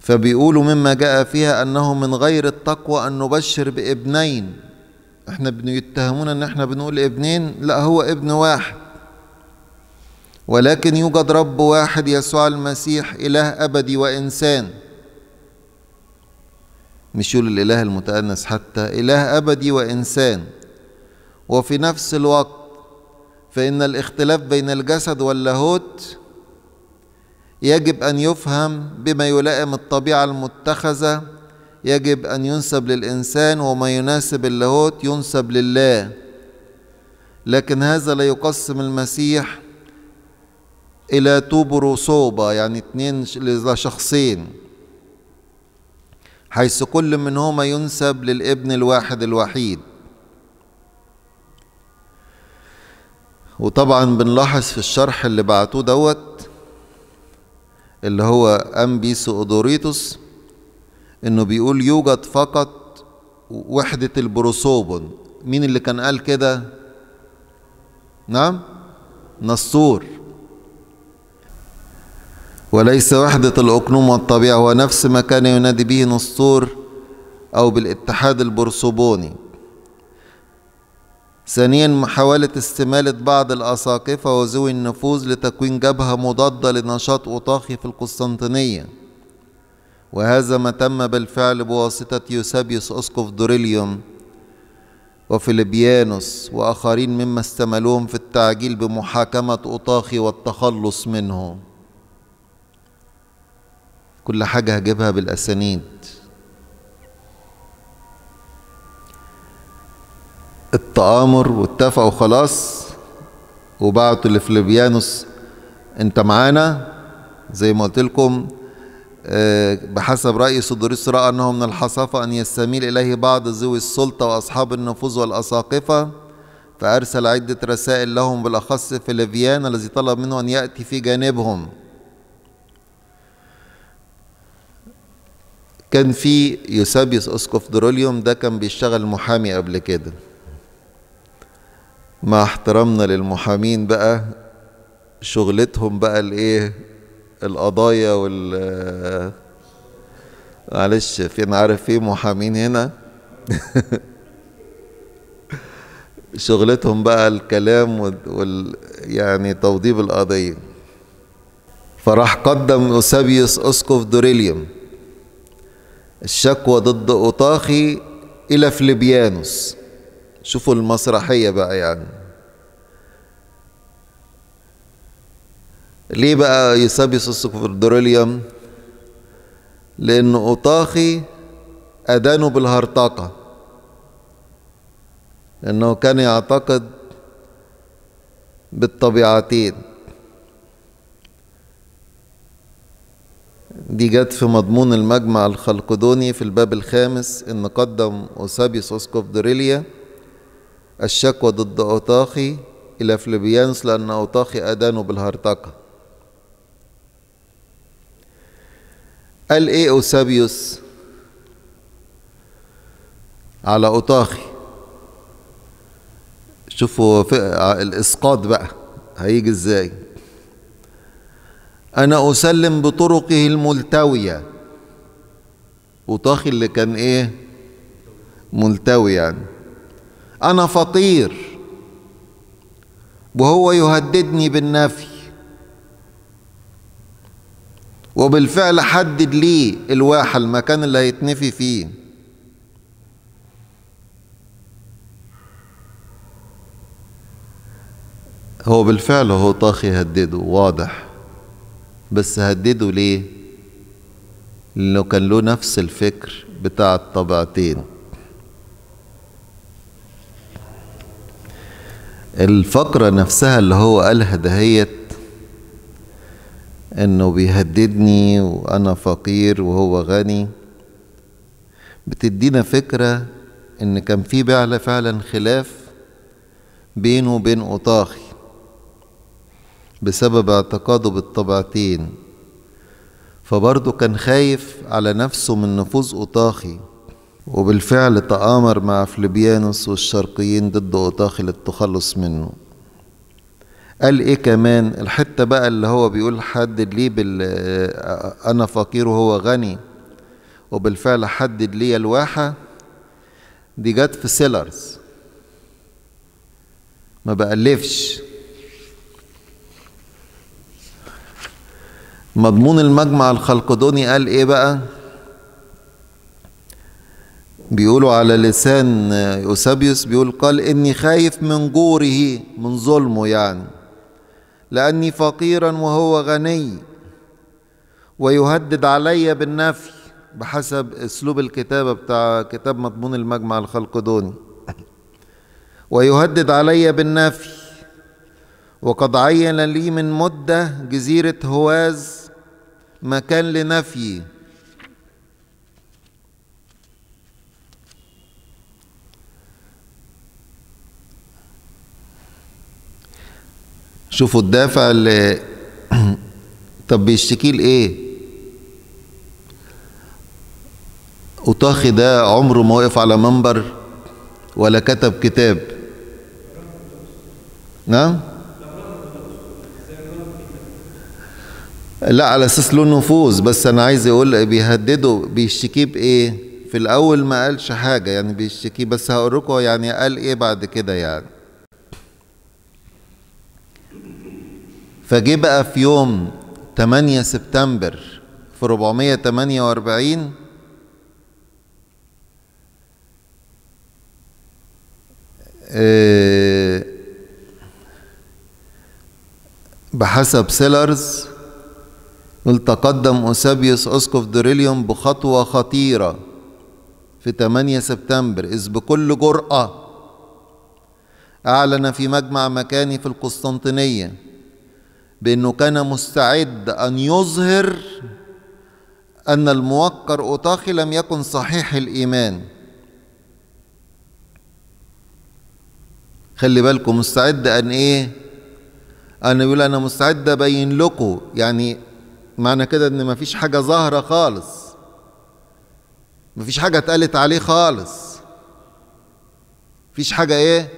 فبيقولوا مما جاء فيها أنه من غير التقوى أن نبشر بابنين احنا بيتهمونا ان احنا بنقول ابنين لا هو ابن واحد ولكن يوجد رب واحد يسوع المسيح إله أبدي وإنسان مش يقول الإله المتأنس حتى إله أبدي وإنسان وفي نفس الوقت فإن الاختلاف بين الجسد واللاهوت يجب أن يفهم بما يلائم الطبيعة المتخذة يجب أن ينسب للإنسان وما يناسب اللاهوت ينسب لله لكن هذا لا يقسم المسيح إلى توبر وصوبة يعني اتنين لشخصين حيث كل منهما ينسب للابن الواحد الوحيد وطبعا بنلاحظ في الشرح اللي بعتوه دوت اللي هو أمبيس أودوريتوس إنه بيقول يوجد فقط وحدة البروسوبون مين اللي كان قال كده؟ نعم نسطور وليس وحدة الأقنوم والطبيعة هو نفس ما كان ينادي به نسطور أو بالاتحاد البرسوبوني ثانيا محاولة استمالة بعض الأساقفة وذوي النفوذ لتكوين جبهة مضادة لنشاط أوطاخي في القسطنطينية وهذا ما تم بالفعل بواسطة يوسابيوس أسقف دوريليوم وفيليبيانوس وآخرين مما استملوهم في التعجيل بمحاكمة أوطاخي والتخلص منه كل حاجة هجيبها بالأسانيد التآمر واتفقوا خلاص وبعتوا لفليبيانوس انت معانا زي ما قلت لكم آه، بحسب رأي صدوريس رأى أنه من الحصافة أن يستميل إليه بعض ذوي السلطة وأصحاب النفوذ والأساقفة فأرسل عدة رسائل لهم بالأخص فليفيان الذي طلب منه أن يأتي في جانبهم كان في يوسابيوس أسقف دروليوم ده كان بيشتغل محامي قبل كده مع احترامنا للمحامين بقى شغلتهم بقى الايه القضايا وال معلش فين عارف في محامين هنا [laughs] شغلتهم بقى الكلام وال يعني توضيب القضية فراح قدم أوسابيوس أسقف دوريليوم الشكوى ضد أوطاخي إلى فليبيانوس شوفوا المسرحية بقى يعني ليه بقى يسابيوس السكفردريليوم لأن أوطاخي أدانه بالهرطقة لأنه كان يعتقد بالطبيعتين دي جت في مضمون المجمع الخلقدوني في الباب الخامس إن قدم أوسابيوس أسقف دوريليا الشكوى ضد أوطاخي إلى فليبيانس لأن أوطاخي أدانه بالهرطقة قال إيه أوسابيوس على أوطاخي شوفوا الإسقاط بقى هيجي إزاي أنا أسلم بطرقه الملتوية أوطاخي اللي كان إيه ملتوي يعني أنا فطير وهو يهددني بالنفي وبالفعل حدد ليه الواحة المكان اللي هيتنفي فيه هو بالفعل هو طاخي هدده واضح بس هدده ليه لانه كان له نفس الفكر بتاع الطبعتين الفقرة نفسها اللي هو قالها دهيت انه بيهددني وانا فقير وهو غني بتدينا فكرة ان كان في بعلة فعلا خلاف بينه وبين أطاخي بسبب اعتقاده بالطبعتين فبرضه كان خايف على نفسه من نفوذ أطاخي وبالفعل تآمر مع فليبيانوس والشرقيين ضده وداخل للتخلص منه قال ايه كمان الحتة بقى اللي هو بيقول حدد لي بال انا فقير وهو غني وبالفعل حدد لي الواحة دي جت في سيلرز ما بألفش مضمون المجمع الخلقدوني قال ايه بقى بيقولوا على لسان يوسابيوس بيقول قال إني خايف من جوره من ظلمه يعني لأني فقيرا وهو غني ويهدد علي بالنفي بحسب أسلوب الكتابة بتاع كتاب مضمون المجمع الخلقدوني ويهدد علي بالنفي وقد عين لي من مدة جزيرة هواز مكان لنفيي شوفوا الدافع اللي [clears throat] طب بيشتكي لايه أطاخي ده عمره ما وقف على منبر ولا كتب كتاب نعم لا على اساس له نفوذ بس انا عايز اقول بيهدده بيشتكيه بايه في الاول ما قالش حاجه يعني بيشتكيه بس هقول لكم يعني قال ايه بعد كده يعني فجه بقى في يوم 8 سبتمبر في 448 آه، بحسب سيلرز التقدم أوسابيوس أسقف دوريليوم بخطوة خطيرة في 8 سبتمبر إذ بكل جرأة أعلن في مجمع مكاني في القسطنطينية بأنه كان مستعد أن يظهر أن الموقر أوتاخي لم يكن صحيح الإيمان خلي بالكم مستعد أن إيه أنا يقول أنا مستعد أبين لكم يعني معنى كده إن مفيش حاجة ظاهرة خالص مفيش حاجة اتقالت عليه خالص مفيش حاجة إيه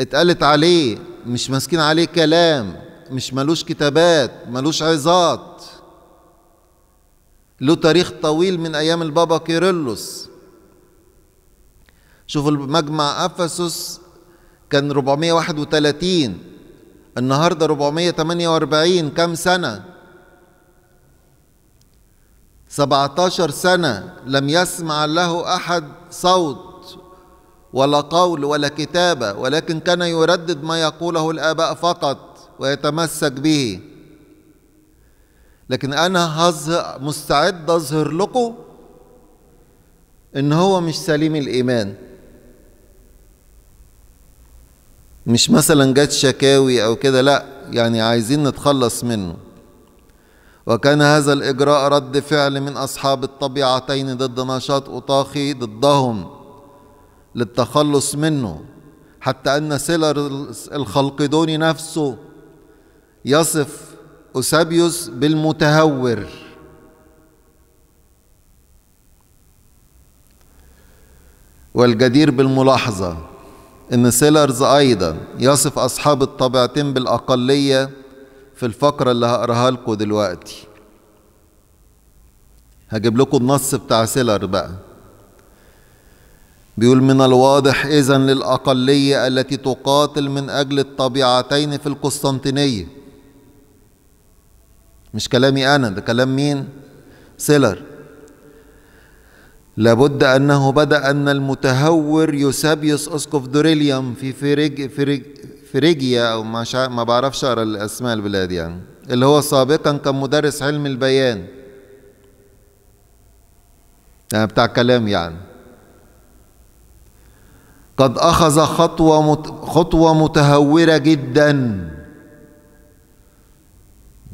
اتقالت عليه مش ماسكين عليه كلام مش ملوش كتابات ملوش عظات له تاريخ طويل من أيام البابا كيرلس شوفوا مجمع أفسس كان 431 النهاردة 448 كم سنة 17 سنة لم يسمع له أحد صوت ولا قول ولا كتابة ولكن كان يردد ما يقوله الآباء فقط ويتمسك به لكن انا هظهر مستعد اظهر لكم ان هو مش سليم الايمان مش مثلا جت شكاوي او كده لا يعني عايزين نتخلص منه وكان هذا الاجراء رد فعل من اصحاب الطبيعتين ضد نشاط اطاخي ضدهم للتخلص منه حتى ان سيلر الخلقدوني نفسه يصف أوسابيوس بالمتهور والجدير بالملاحظة أن سيلرز أيضا يصف أصحاب الطبيعتين بالأقلية في الفقرة اللي هقراها لكم دلوقتي هجيب لكم النص بتاع سيلر بقى بيقول من الواضح إذن للأقلية التي تقاتل من أجل الطبيعتين في القسطنطينية مش كلامي أنا ده كلام مين سيلر لابد أنه بدأ أن المتهور يوسابيوس أسقف دوريليوم في فريج فريج فريجيا أو ما, شا... ما بعرفش أقرأ الأسماء البلاد يعني اللي هو سابقا كان مدرس علم البيان يعني بتاع كلام يعني قد أخذ خطوة مت... خطوة متهورة جدا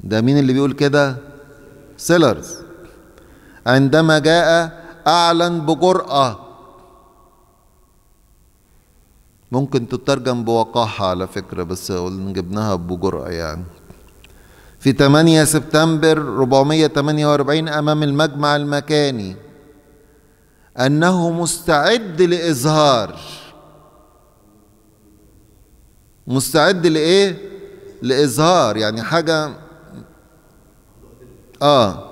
ده مين اللي بيقول كده سيلرز عندما جاء أعلن بجرأة ممكن تترجم بوقاحة على فكرة بس جبناها بجرأة يعني في 8 سبتمبر 448 أمام المجمع المكاني أنه مستعد لإظهار مستعد لإيه؟ لإظهار يعني حاجة آه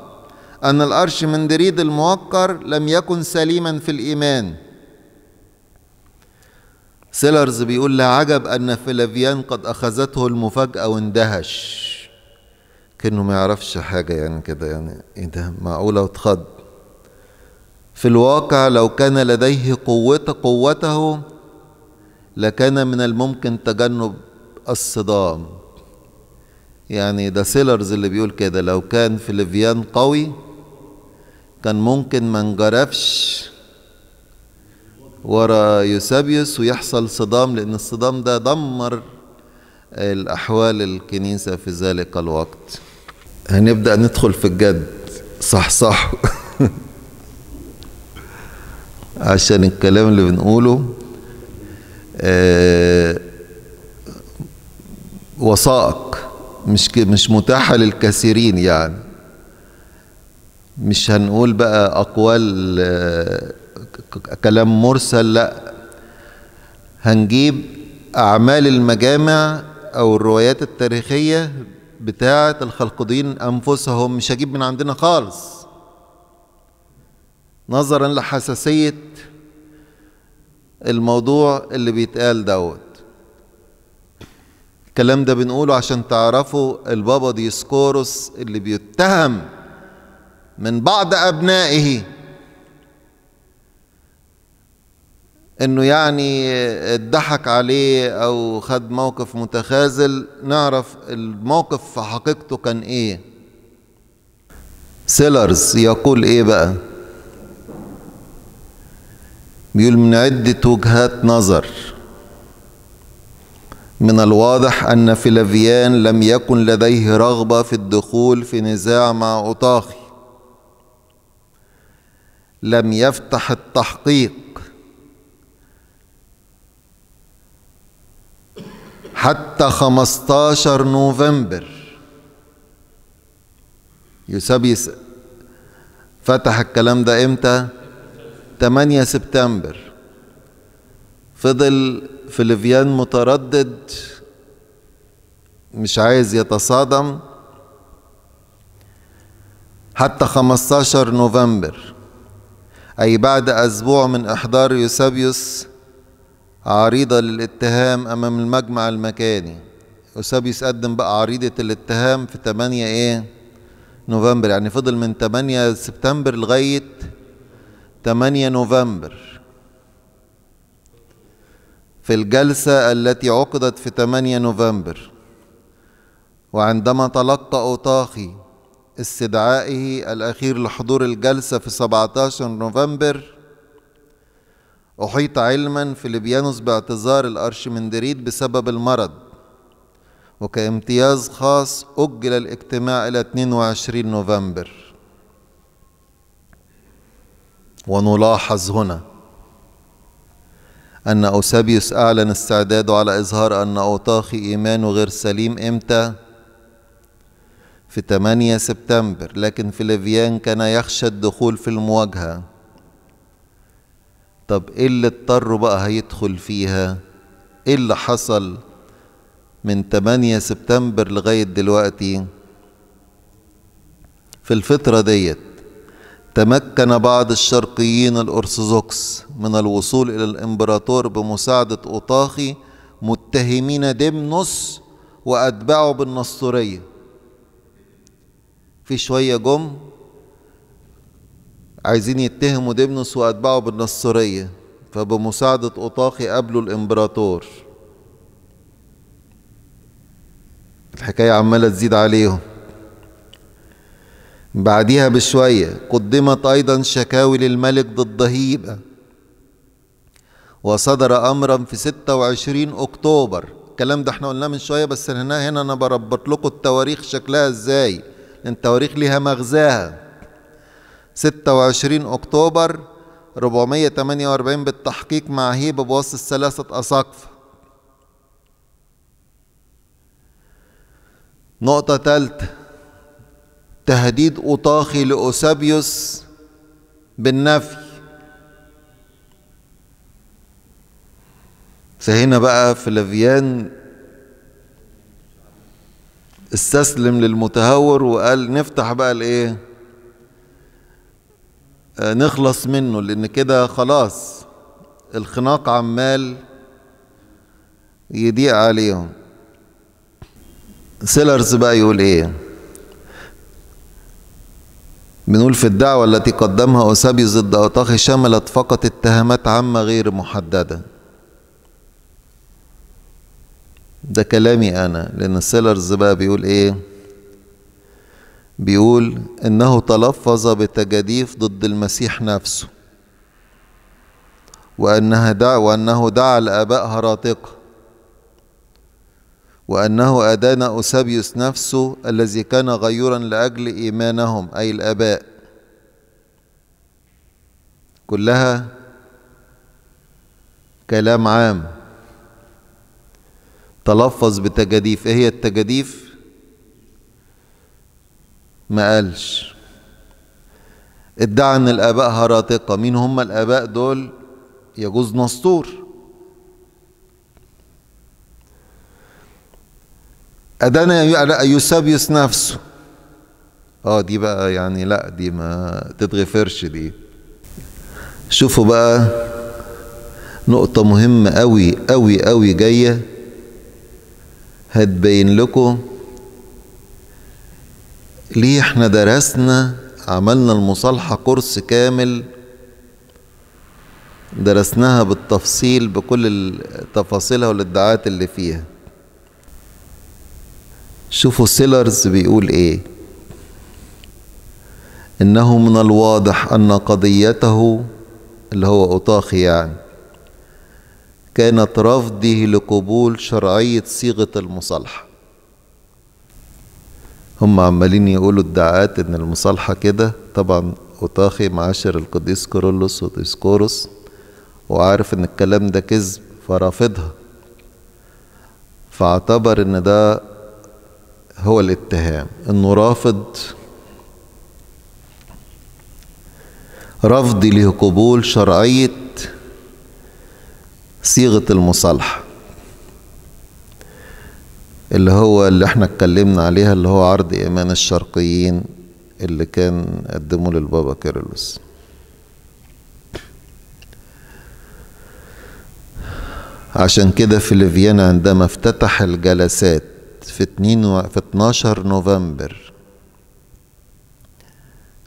أن الأرشمندريد الموقر لم يكن سليما في الإيمان سيلرز بيقول لا عجب أن فلافيان قد أخذته المفاجأة واندهش كأنه ما يعرفش حاجة يعني كده يعني إيه ده معقولة واتخض في الواقع لو كان لديه قوة قوته لكان من الممكن تجنب الصدام يعني ده سيلرز اللي بيقول كده لو كان فليفيان قوي كان ممكن ما انجرفش ورا يوسابيوس ويحصل صدام لأن الصدام ده دمر الأحوال الكنيسة في ذلك الوقت هنبدأ ندخل في الجد صح صح [laughs] عشان الكلام اللي بنقوله آه، وثائق مش مش متاحة للكثيرين يعني مش هنقول بقى أقوال آه، كلام مرسل لا هنجيب أعمال المجامع أو الروايات التاريخية بتاعة الخلقدين أنفسهم مش هجيب من عندنا خالص نظرا لحساسية الموضوع اللي بيتقال دوت الكلام ده بنقوله عشان تعرفوا البابا ديسكوروس اللي بيتهم من بعض أبنائه انه يعني اتضحك عليه او خد موقف متخاذل نعرف الموقف في حقيقته كان ايه سيلرز يقول ايه بقى بيقول من عدة وجهات نظر من الواضح أن فلافيان لم يكن لديه رغبة في الدخول في نزاع مع أطاخي لم يفتح التحقيق حتى 15 نوفمبر يوسابيس فتح الكلام ده امتى 8 سبتمبر فضل فليفيان متردد مش عايز يتصادم حتى 15 نوفمبر أي بعد أسبوع من إحضار يوسابيوس عريضة للاتهام أمام المجمع المكاني يوسابيوس قدم بقى عريضة الاتهام في 8 إيه نوفمبر يعني فضل من 8 سبتمبر لغاية 8 نوفمبر في الجلسة التي عقدت في 8 نوفمبر وعندما تلقى أوطاخي استدعائه الأخير لحضور الجلسة في 17 نوفمبر أحيط علما فيليبيانوس باعتذار الأرشمندريت بسبب المرض وكامتياز خاص أجل الاجتماع إلى 22 نوفمبر ونلاحظ هنا أن أوسابيوس أعلن استعداده على إظهار أن أوطاخي إيمانه غير سليم إمتى؟ في 8 سبتمبر لكن في ليفيان كان يخشى الدخول في المواجهة طب إيه اللي اضطروا بقى هيدخل فيها؟ إيه اللي حصل من 8 سبتمبر لغاية دلوقتي؟ في الفترة ديت تمكن بعض الشرقيين الأرثوذكس من الوصول إلى الإمبراطور بمساعدة أوطاخي متهمين دمنوس وأتباعه بالنسطورية في شوية جم عايزين يتهموا دمنوس وأتباعه بالنسطورية فبمساعدة أوطاخي قابلوا الإمبراطور الحكاية عمالة تزيد عليهم بعدها بشوية قدمت أيضا شكاوي للملك ضد هيبة وصدر أمرا في 26 أكتوبر الكلام ده احنا قلناه من شوية بس هنا هنا أنا بربط لكم التواريخ شكلها إزاي لأن التواريخ ليها مغزاها 26 أكتوبر 448 بالتحقيق مع هيبة بواسطة ثلاثة أساقفة نقطة ثالثة تهديد أطاخي لأوسابيوس بالنفي فهنا بقى فلافيان استسلم للمتهور وقال نفتح بقى الايه آه، نخلص منه لان كده خلاص الخناق عمال يضيق عليهم سيلرز بقى يقول ايه بنقول في الدعوة التي قدمها أوسابيوس ضد أوطاخي شملت فقط اتهامات عامة غير محددة ده كلامي أنا لأن سيلرز بقى بيقول إيه بيقول إنه تلفظ بتجاديف ضد المسيح نفسه وأنها دعوة وأنه دعا لآباء هراطقة وأنه أدان أوسابيوس نفسه الذي كان غيورا لأجل إيمانهم أي الآباء كلها كلام عام تلفظ بتجاديف ايه هي التجاديف ما قالش ادعى ان الاباء هراطقه مين هم الاباء دول يجوز نسطور أدانا لا يوسابيوس نفسه اه دي بقى يعني لا دي ما تتغفرش دي شوفوا بقى نقطة مهمة أوي أوي أوي جاية هتبين لكم ليه احنا درسنا عملنا المصالحة كورس كامل درسناها بالتفصيل بكل تفاصيلها والادعاءات اللي فيها شوفوا سيلرز بيقول ايه انه من الواضح ان قضيته اللي هو اوطاخي يعني كانت رفضه لقبول شرعية صيغة المصالحة هم عمالين يقولوا ادعاءات ان المصالحة كده طبعا اطاخي معاشر القديس كورولوس وديسكوروس وعارف ان الكلام ده كذب فرافضها فاعتبر ان ده هو الاتهام انه رافض رفضي لقبول شرعية صيغة المصالحة اللي هو اللي احنا اتكلمنا عليها اللي هو عرض ايمان الشرقيين اللي كان قدمه للبابا كيرلس عشان كده في ليفيانا عندما افتتح الجلسات في, و... في 12 نوفمبر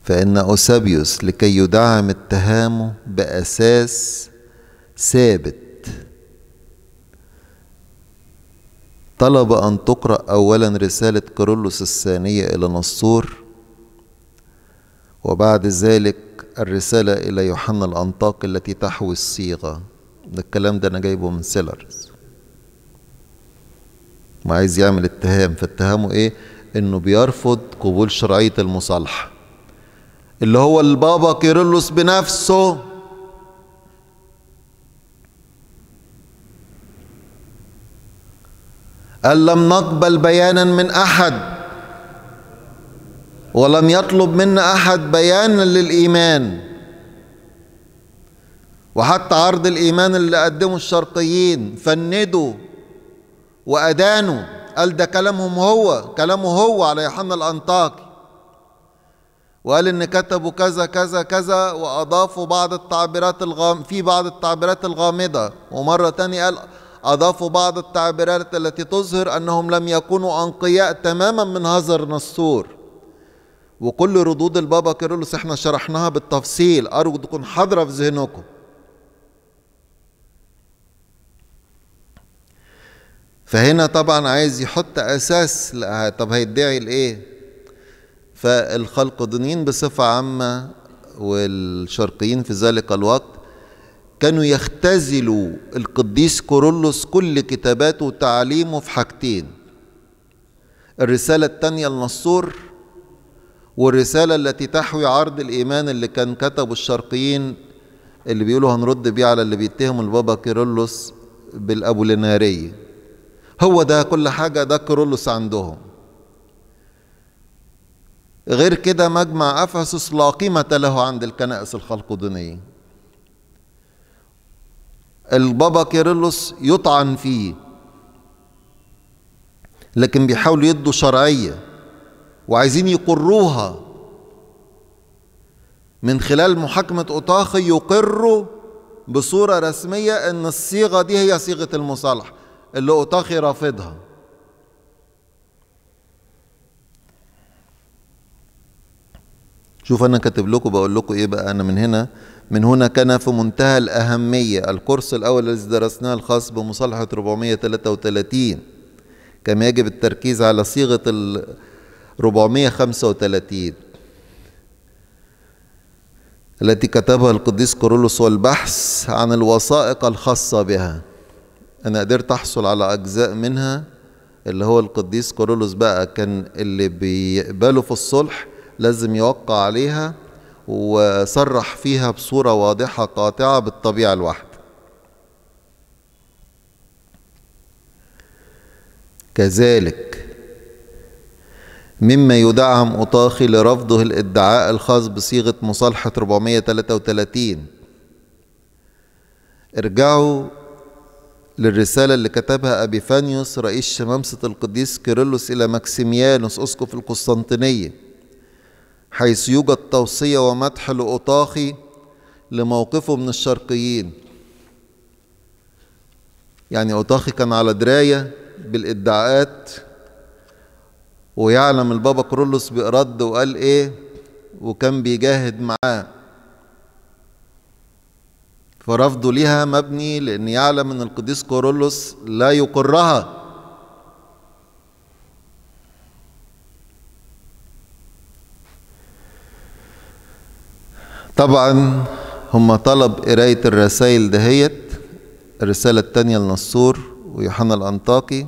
فإن أوسابيوس لكي يدعم اتهامه بأساس ثابت طلب أن تقرأ أولا رسالة كيرلس الثانية إلى نسطور وبعد ذلك الرسالة إلى يوحنا الأنطاق التي تحوي الصيغة ده الكلام ده أنا جايبه من سيلرز وعايز يعمل اتهام فاتهامه ايه انه بيرفض قبول شرعية المصالحة اللي هو البابا كيرلس بنفسه قال لم نقبل بيانا من احد ولم يطلب منا احد بيانا للايمان وحتى عرض الايمان اللي قدمه الشرقيين فندوا وأدانوا قال ده كلامهم هو كلامه هو على يوحنا الأنطاكي وقال إن كتبوا كذا كذا كذا وأضافوا بعض التعبيرات الغام في بعض التعبيرات الغامضة ومرة تانية قال أضافوا بعض التعبيرات التي تظهر أنهم لم يكونوا أنقياء تماما من هزر نسور وكل ردود البابا كيرلس احنا شرحناها بالتفصيل أرجو تكون حاضرة في ذهنكم فهنا طبعا عايز يحط اساس آه، طب هيدعي الايه دنين بصفه عامه والشرقيين في ذلك الوقت كانوا يختزلوا القديس كورولوس كل كتاباته وتعاليمه في حاجتين الرسالة الثانية النصور والرسالة التي تحوي عرض الإيمان اللي كان كتبه الشرقيين اللي بيقولوا هنرد بيه على اللي بيتهموا البابا كيرلس بالأبولينارية هو ده كل حاجة ده كرولوس عندهم غير كده مجمع أفسس لا قيمة له عند الكنائس الخلقدونية البابا كيرلس يطعن فيه لكن بيحاولوا يدوا شرعية وعايزين يقروها من خلال محاكمة أوطاخي يقروا بصورة رسمية أن الصيغة دي هي صيغة المصالحة اللي أوتاخي رافضها شوف أنا كاتب لكم بقول لكم إيه بقى أنا من هنا من هنا كان في منتهى الأهمية الكورس الأول الذي درسناه الخاص بمصالحة 433 كما يجب التركيز على صيغة ال 435 التي كتبها القديس كورولوس والبحث عن الوثائق الخاصة بها انا قدرت احصل على اجزاء منها اللي هو القديس كورولوس بقى كان اللي بيقبله في الصلح لازم يوقع عليها وصرح فيها بصورة واضحة قاطعة بالطبيعة الواحدة كذلك مما يدعم أطاخي لرفضه الادعاء الخاص بصيغة مصالحة 433 ارجعوا للرسالة اللي كتبها أبيفانيوس رئيس شمامسة القديس كيرلس إلى ماكسيميانوس أسقف القسطنطينية حيث يوجد توصية ومدح لأوطاخي لموقفه من الشرقيين يعني أوطاخي كان على دراية بالإدعاءات ويعلم البابا كرولوس برد وقال إيه وكان بيجاهد معاه فرفضه لها مبني لأن يعلم أن القديس كورولوس لا يقرها طبعا هم طلب قراية الرسائل دهيت الرسالة الثانية للنصور ويوحنا الأنطاكي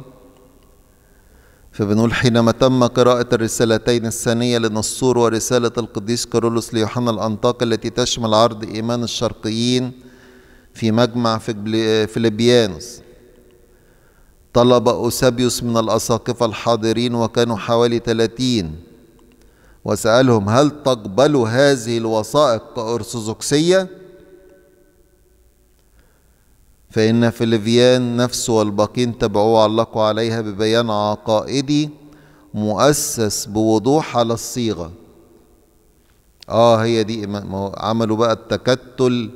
فبنقول حينما تم قراءة الرسالتين الثانية للنصور ورسالة القديس كارولوس ليوحنا الأنطاكي التي تشمل عرض إيمان الشرقيين في مجمع في فيليبيانوس طلب أوسابيوس من الأساقفة الحاضرين وكانوا حوالي ثلاثين وسألهم هل تقبلوا هذه الوثائق كأرثوذكسية؟ فإن فليفيان نفسه والباقين تبعوه علقوا عليها ببيان عقائدي مؤسس بوضوح على الصيغة آه هي دي عملوا بقى التكتل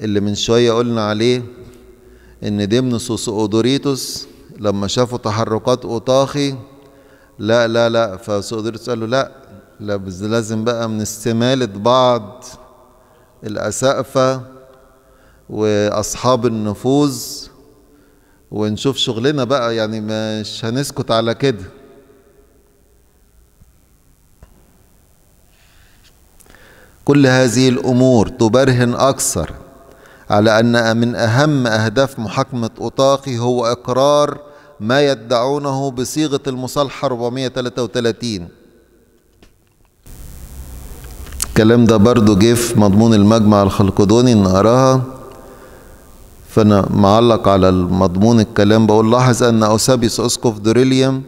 اللي من شوية قلنا عليه إن ديمنسوس أودوريتوس لما شافوا تحركات أوطاخي لا لا لا فسودوريتوس قال له لا لازم بقى من استمالة بعض الأسقفة وأصحاب النفوذ ونشوف شغلنا بقى يعني مش هنسكت على كده كل هذه الأمور تبرهن أكثر على أن من أهم أهداف محاكمة أوتاقي هو إقرار ما يدعونه بصيغة المصالحة 433 الكلام ده برضو جه في مضمون المجمع الخلقدوني إن أراها فأنا معلق على المضمون الكلام بقول لاحظ أن اوسابيس أسقف دوريليوم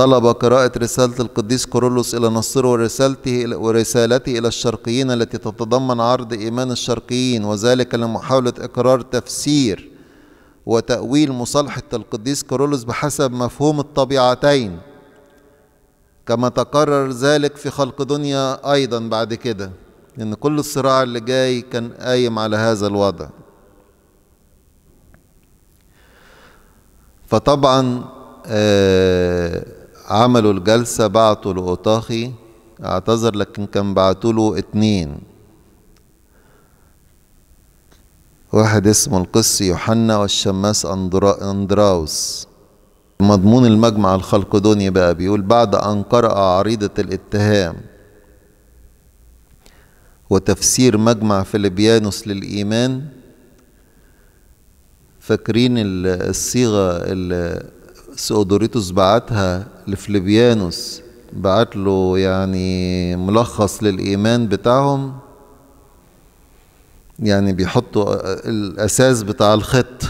طلب قراءة رسالة القديس كورولوس إلى نصر ورسالته ورسالته إلى الشرقيين التي تتضمن عرض إيمان الشرقيين وذلك لمحاولة إقرار تفسير وتأويل مصالحة القديس كورولوس بحسب مفهوم الطبيعتين كما تقرر ذلك في خلق دنيا أيضا بعد كده لأن كل الصراع اللي جاي كان قايم على هذا الوضع فطبعا آه عملوا الجلسة بعتوا لأوطاخي اعتذر لكن كان بعتوا له اتنين واحد اسمه القس يوحنا والشماس أندرا أندراوس مضمون المجمع الخلقدوني بقى بيقول بعد أن قرأ عريضة الاتهام وتفسير مجمع فيليبيانوس للإيمان فاكرين الصيغة اللي سيودوريتوس بعتها لفليبيانوس بعت له يعني ملخص للإيمان بتاعهم يعني بيحطوا الأساس بتاع الخط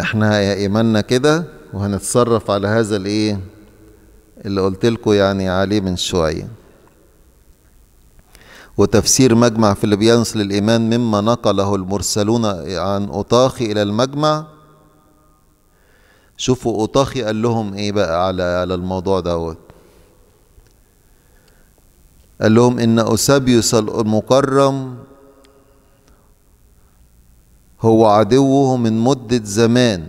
احنا يا إيماننا كده وهنتصرف على هذا الإيه اللي قلت لكم يعني عليه من شوية وتفسير مجمع فيليبيانس للإيمان مما نقله المرسلون عن أطاخي إلى المجمع شوفوا أوطاخي قال لهم إيه بقى على على الموضوع دوت قال لهم إن أوسابيوس المكرم هو عدوه من مدة زمان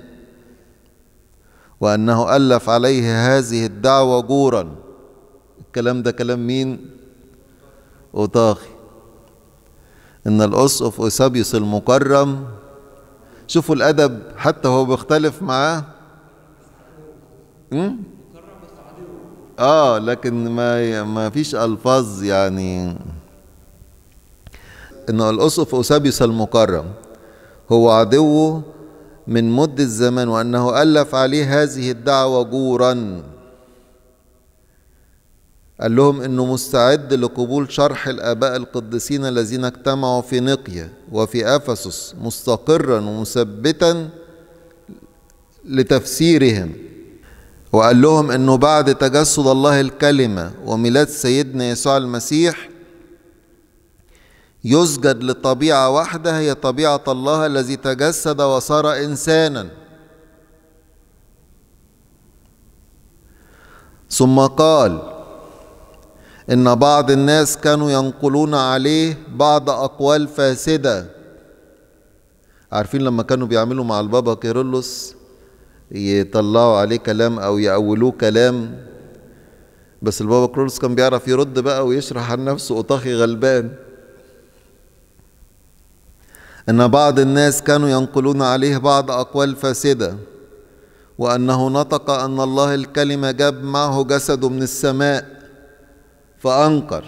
وأنه ألف عليه هذه الدعوة جورا الكلام ده كلام مين؟ أوطاخي إن الأسقف أوسابيوس المكرم شوفوا الأدب حتى هو بيختلف معاه اه لكن ما ما فيش الفاظ يعني إن الاسقف اوسابيوس المكرم هو عدوه من مدة زمان وأنه ألف عليه هذه الدعوة جورا قال لهم أنه مستعد لقبول شرح الآباء القديسين الذين اجتمعوا في نقيا وفي أفسس مستقرا ومثبتا لتفسيرهم وقال لهم انه بعد تجسد الله الكلمه وميلاد سيدنا يسوع المسيح يسجد لطبيعه واحده هي طبيعه الله الذي تجسد وصار انسانا ثم قال ان بعض الناس كانوا ينقلون عليه بعض اقوال فاسده عارفين لما كانوا بيعملوا مع البابا كيرلس يطلعوا عليه كلام او يأولوه كلام بس البابا كرولس كان بيعرف يرد بقى ويشرح عن نفسه أطاخي غلبان ان بعض الناس كانوا ينقلون عليه بعض اقوال فاسده وانه نطق ان الله الكلمه جاب معه جسده من السماء فانكر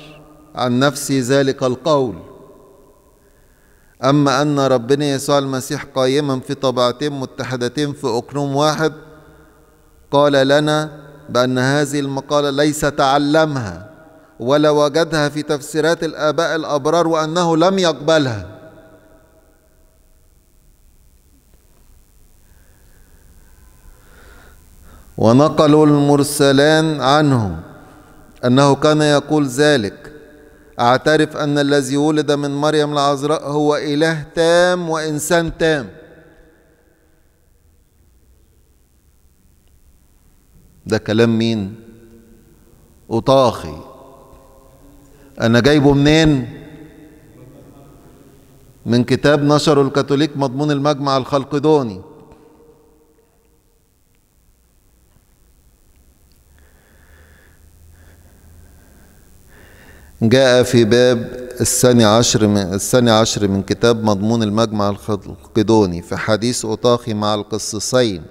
عن نفسه ذلك القول أما أن ربنا يسوع المسيح قائما في طبيعتين متحدتين في أقنوم واحد قال لنا بأن هذه المقالة ليس تعلمها ولا وجدها في تفسيرات الآباء الأبرار وأنه لم يقبلها ونقلوا المرسلان عنه أنه كان يقول ذلك أعترف أن الذي ولد من مريم العذراء هو إله تام وإنسان تام ده كلام مين أطاخي أنا جايبه منين من كتاب نشره الكاثوليك مضمون المجمع الخلقدوني جاء في باب الثاني عشر من الثاني عشر من كتاب مضمون المجمع القدوني في حديث أطاخي مع القصصين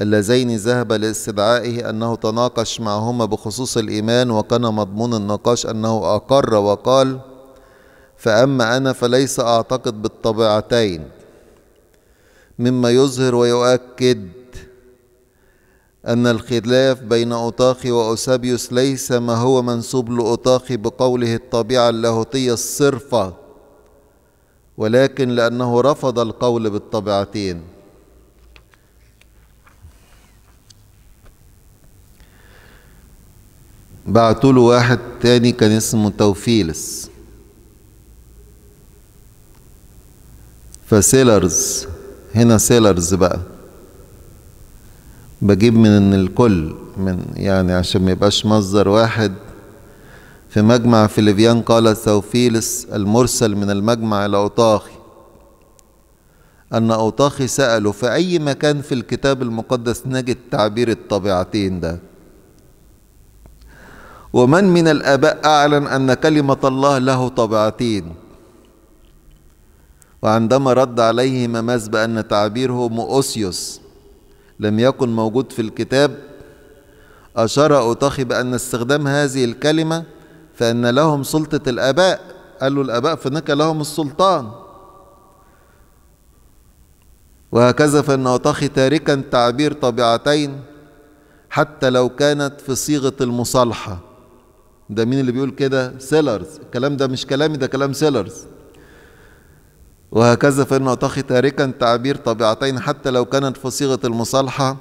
اللذين ذهب لاستدعائه أنه تناقش معهما بخصوص الإيمان وكان مضمون النقاش أنه أقر وقال فأما أنا فليس أعتقد بالطبيعتين مما يظهر ويؤكد أن الخلاف بين أوطاخي وأوسابيوس ليس ما هو منسوب لأوطاخي بقوله الطبيعة اللاهوتية الصرفة ولكن لأنه رفض القول بالطبيعتين بعتوا له واحد تاني كان اسمه توفيلس فسيلرز هنا سيلرز بقى بجيب من الكل من يعني عشان ما يبقاش مصدر واحد في مجمع فيليفيان قال ثوفيلس المرسل من المجمع إلى أوطاخي أن أوطاخي سأله في أي مكان في الكتاب المقدس نجد تعبير الطبيعتين ده ومن من الآباء أعلن أن كلمة الله له طبيعتين وعندما رد عليه مماس بأن تعبيره مؤوسيوس لم يكن موجود في الكتاب أشار أوتاخي بأن استخدام هذه الكلمة فأن لهم سلطة الآباء قالوا الآباء فنك لهم السلطان وهكذا فإن أوتاخي تاركا تعبير طبيعتين حتى لو كانت في صيغة المصالحة ده مين اللي بيقول كده سيلرز الكلام ده مش كلامي ده كلام سيلرز وهكذا فإن تخي تاركا تعبير طبيعتين حتى لو كانت في صيغة المصالحة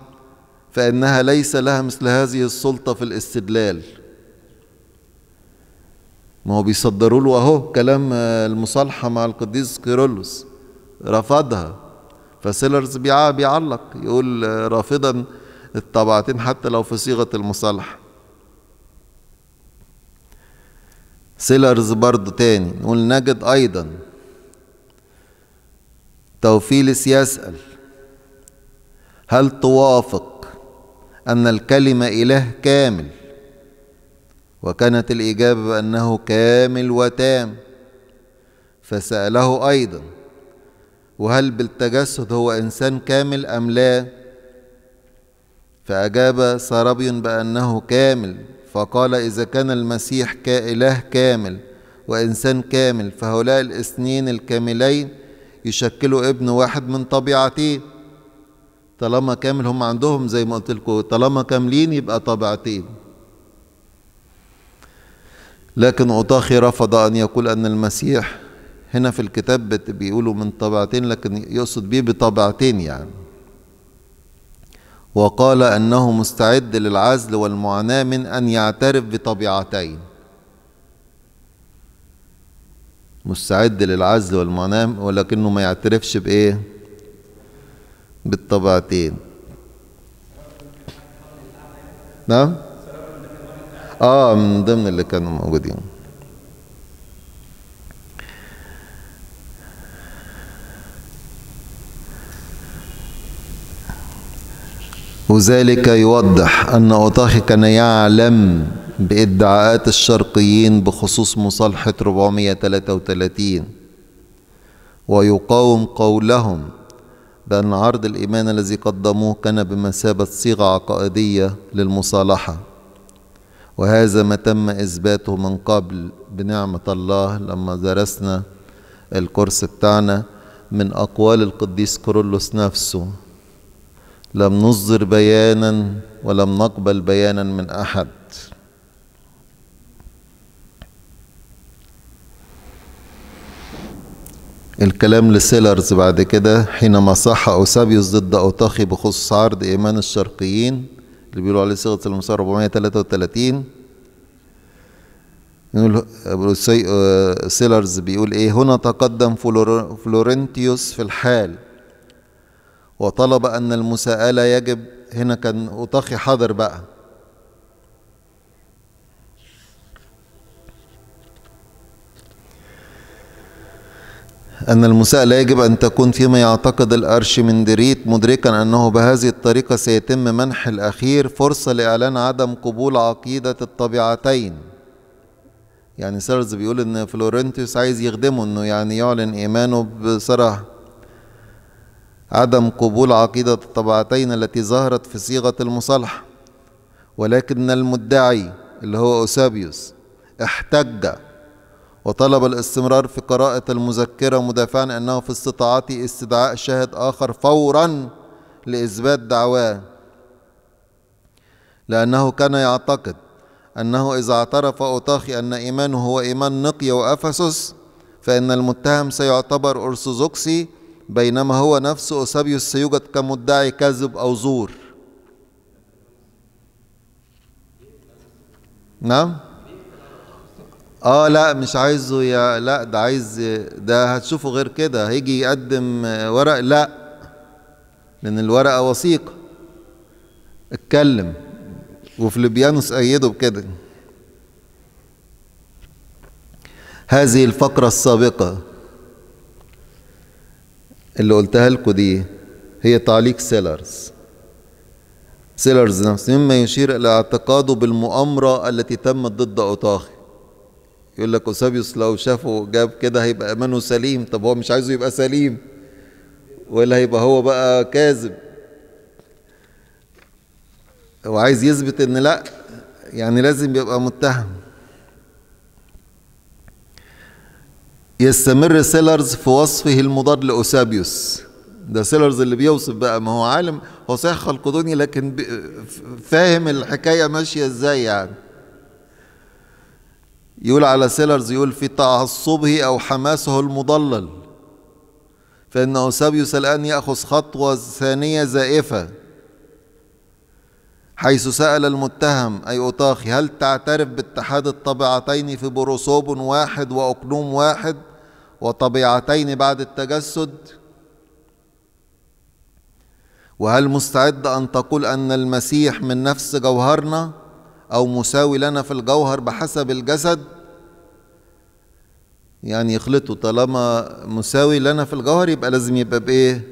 فإنها ليس لها مثل هذه السلطة في الاستدلال ما هو بيصدروا له أهو كلام آه، المصالحة مع القديس كيرولوس رفضها فسيلرز بيعلق يقول آه، رافضا الطبعتين حتى لو في صيغة المصالحة سيلرز برضو تاني نقول نجد أيضا توفيلس يسأل هل توافق أن الكلمة إله كامل وكانت الإجابة بأنه كامل وتام فسأله أيضا وهل بالتجسد هو إنسان كامل أم لا فأجاب صربي بأنه كامل فقال إذا كان المسيح كإله كامل وإنسان كامل فهؤلاء الاثنين الكاملين يشكلوا ابن واحد من طبيعتين طالما كامل هم عندهم زي ما قلت لكم طالما كاملين يبقى طبيعتين لكن أوطاخي رفض أن يقول أن المسيح هنا في الكتاب بيقولوا من طبيعتين لكن يقصد بيه بطبيعتين يعني وقال أنه مستعد للعزل والمعاناة من أن يعترف بطبيعتين مستعد للعزل والمنام ولكنه ما يعترفش بإيه بالطبيعتين نعم آه من ضمن اللي كانوا موجودين وذلك يوضح أن أوطاخي كان يعلم بادعاءات الشرقيين بخصوص مصالحه 433 ويقاوم قولهم بان عرض الايمان الذي قدموه كان بمثابه صيغه عقائديه للمصالحه وهذا ما تم اثباته من قبل بنعمه الله لما درسنا الكورس بتاعنا من اقوال القديس كورولوس نفسه لم نصدر بيانا ولم نقبل بيانا من احد الكلام لسيلرز بعد كده حينما صح أوسابيوس ضد أوتاخي بخصوص عرض إيمان الشرقيين اللي بيقولوا عليه صيغة المسار 433 يقول آه، سيلرز بيقول إيه هنا تقدم فلورنتيوس في الحال وطلب أن المساءلة يجب هنا كان أوتاخي حاضر بقى أن المساءلة يجب أن تكون فيما يعتقد الأرشمندريت مدركا أنه بهذه الطريقة سيتم منح الأخير فرصة لإعلان عدم قبول عقيدة الطبيعتين يعني سيرز بيقول إن فلورنتيوس عايز يخدمه إنه يعني يعلن إيمانه بصراحة عدم قبول عقيدة الطبيعتين التي ظهرت في صيغة المصالحة ولكن المدعي اللي هو أوسابيوس احتج وطلب الاستمرار في قراءة المذكرة مدافعا أنه في استطاعته استدعاء شاهد آخر فورا لإثبات دعواه لأنه كان يعتقد أنه إذا اعترف أوطاخي أن إيمانه هو إيمان نقي وأفسس فإن المتهم سيعتبر أرثوذكسي بينما هو نفسه أوسابيوس سيوجد كمدعي كذب أو زور نعم اه لا مش عايزه يا لا ده عايز ده هتشوفه غير كده هيجي يقدم ورق لا لان الورقه وثيقه اتكلم وفليبيانوس ايده بكده هذه الفقرة السابقة اللي قلتها لكم دي هي تعليق سيلرز سيلرز نفسه مما يشير إلى اعتقاده بالمؤامرة التي تمت ضد أوتاخي يقول لك أوسابيوس لو شافه جاب كده هيبقى إيمانه سليم طب هو مش عايزه يبقى سليم ولا هيبقى هو بقى كاذب هو عايز يثبت إن لأ يعني لازم يبقى متهم يستمر سيلرز في وصفه المضاد لأوسابيوس ده سيلرز اللي بيوصف بقى ما هو عالم هو صحيح خلقدوني لكن فاهم الحكاية ماشية ازاي يعني يقول على سيلرز يقول في تعصبه أو حماسه المضلل فإن أوسابيوس الآن يأخذ خطوة ثانية زائفة حيث سأل المتهم أي أوتاخي هل تعترف باتحاد الطبيعتين في بروسوب واحد وأقنوم واحد وطبيعتين بعد التجسد وهل مستعد أن تقول أن المسيح من نفس جوهرنا؟ أو مساوي لنا في الجوهر بحسب الجسد يعني يخلطوا طالما مساوي لنا في الجوهر يبقى لازم يبقى بإيه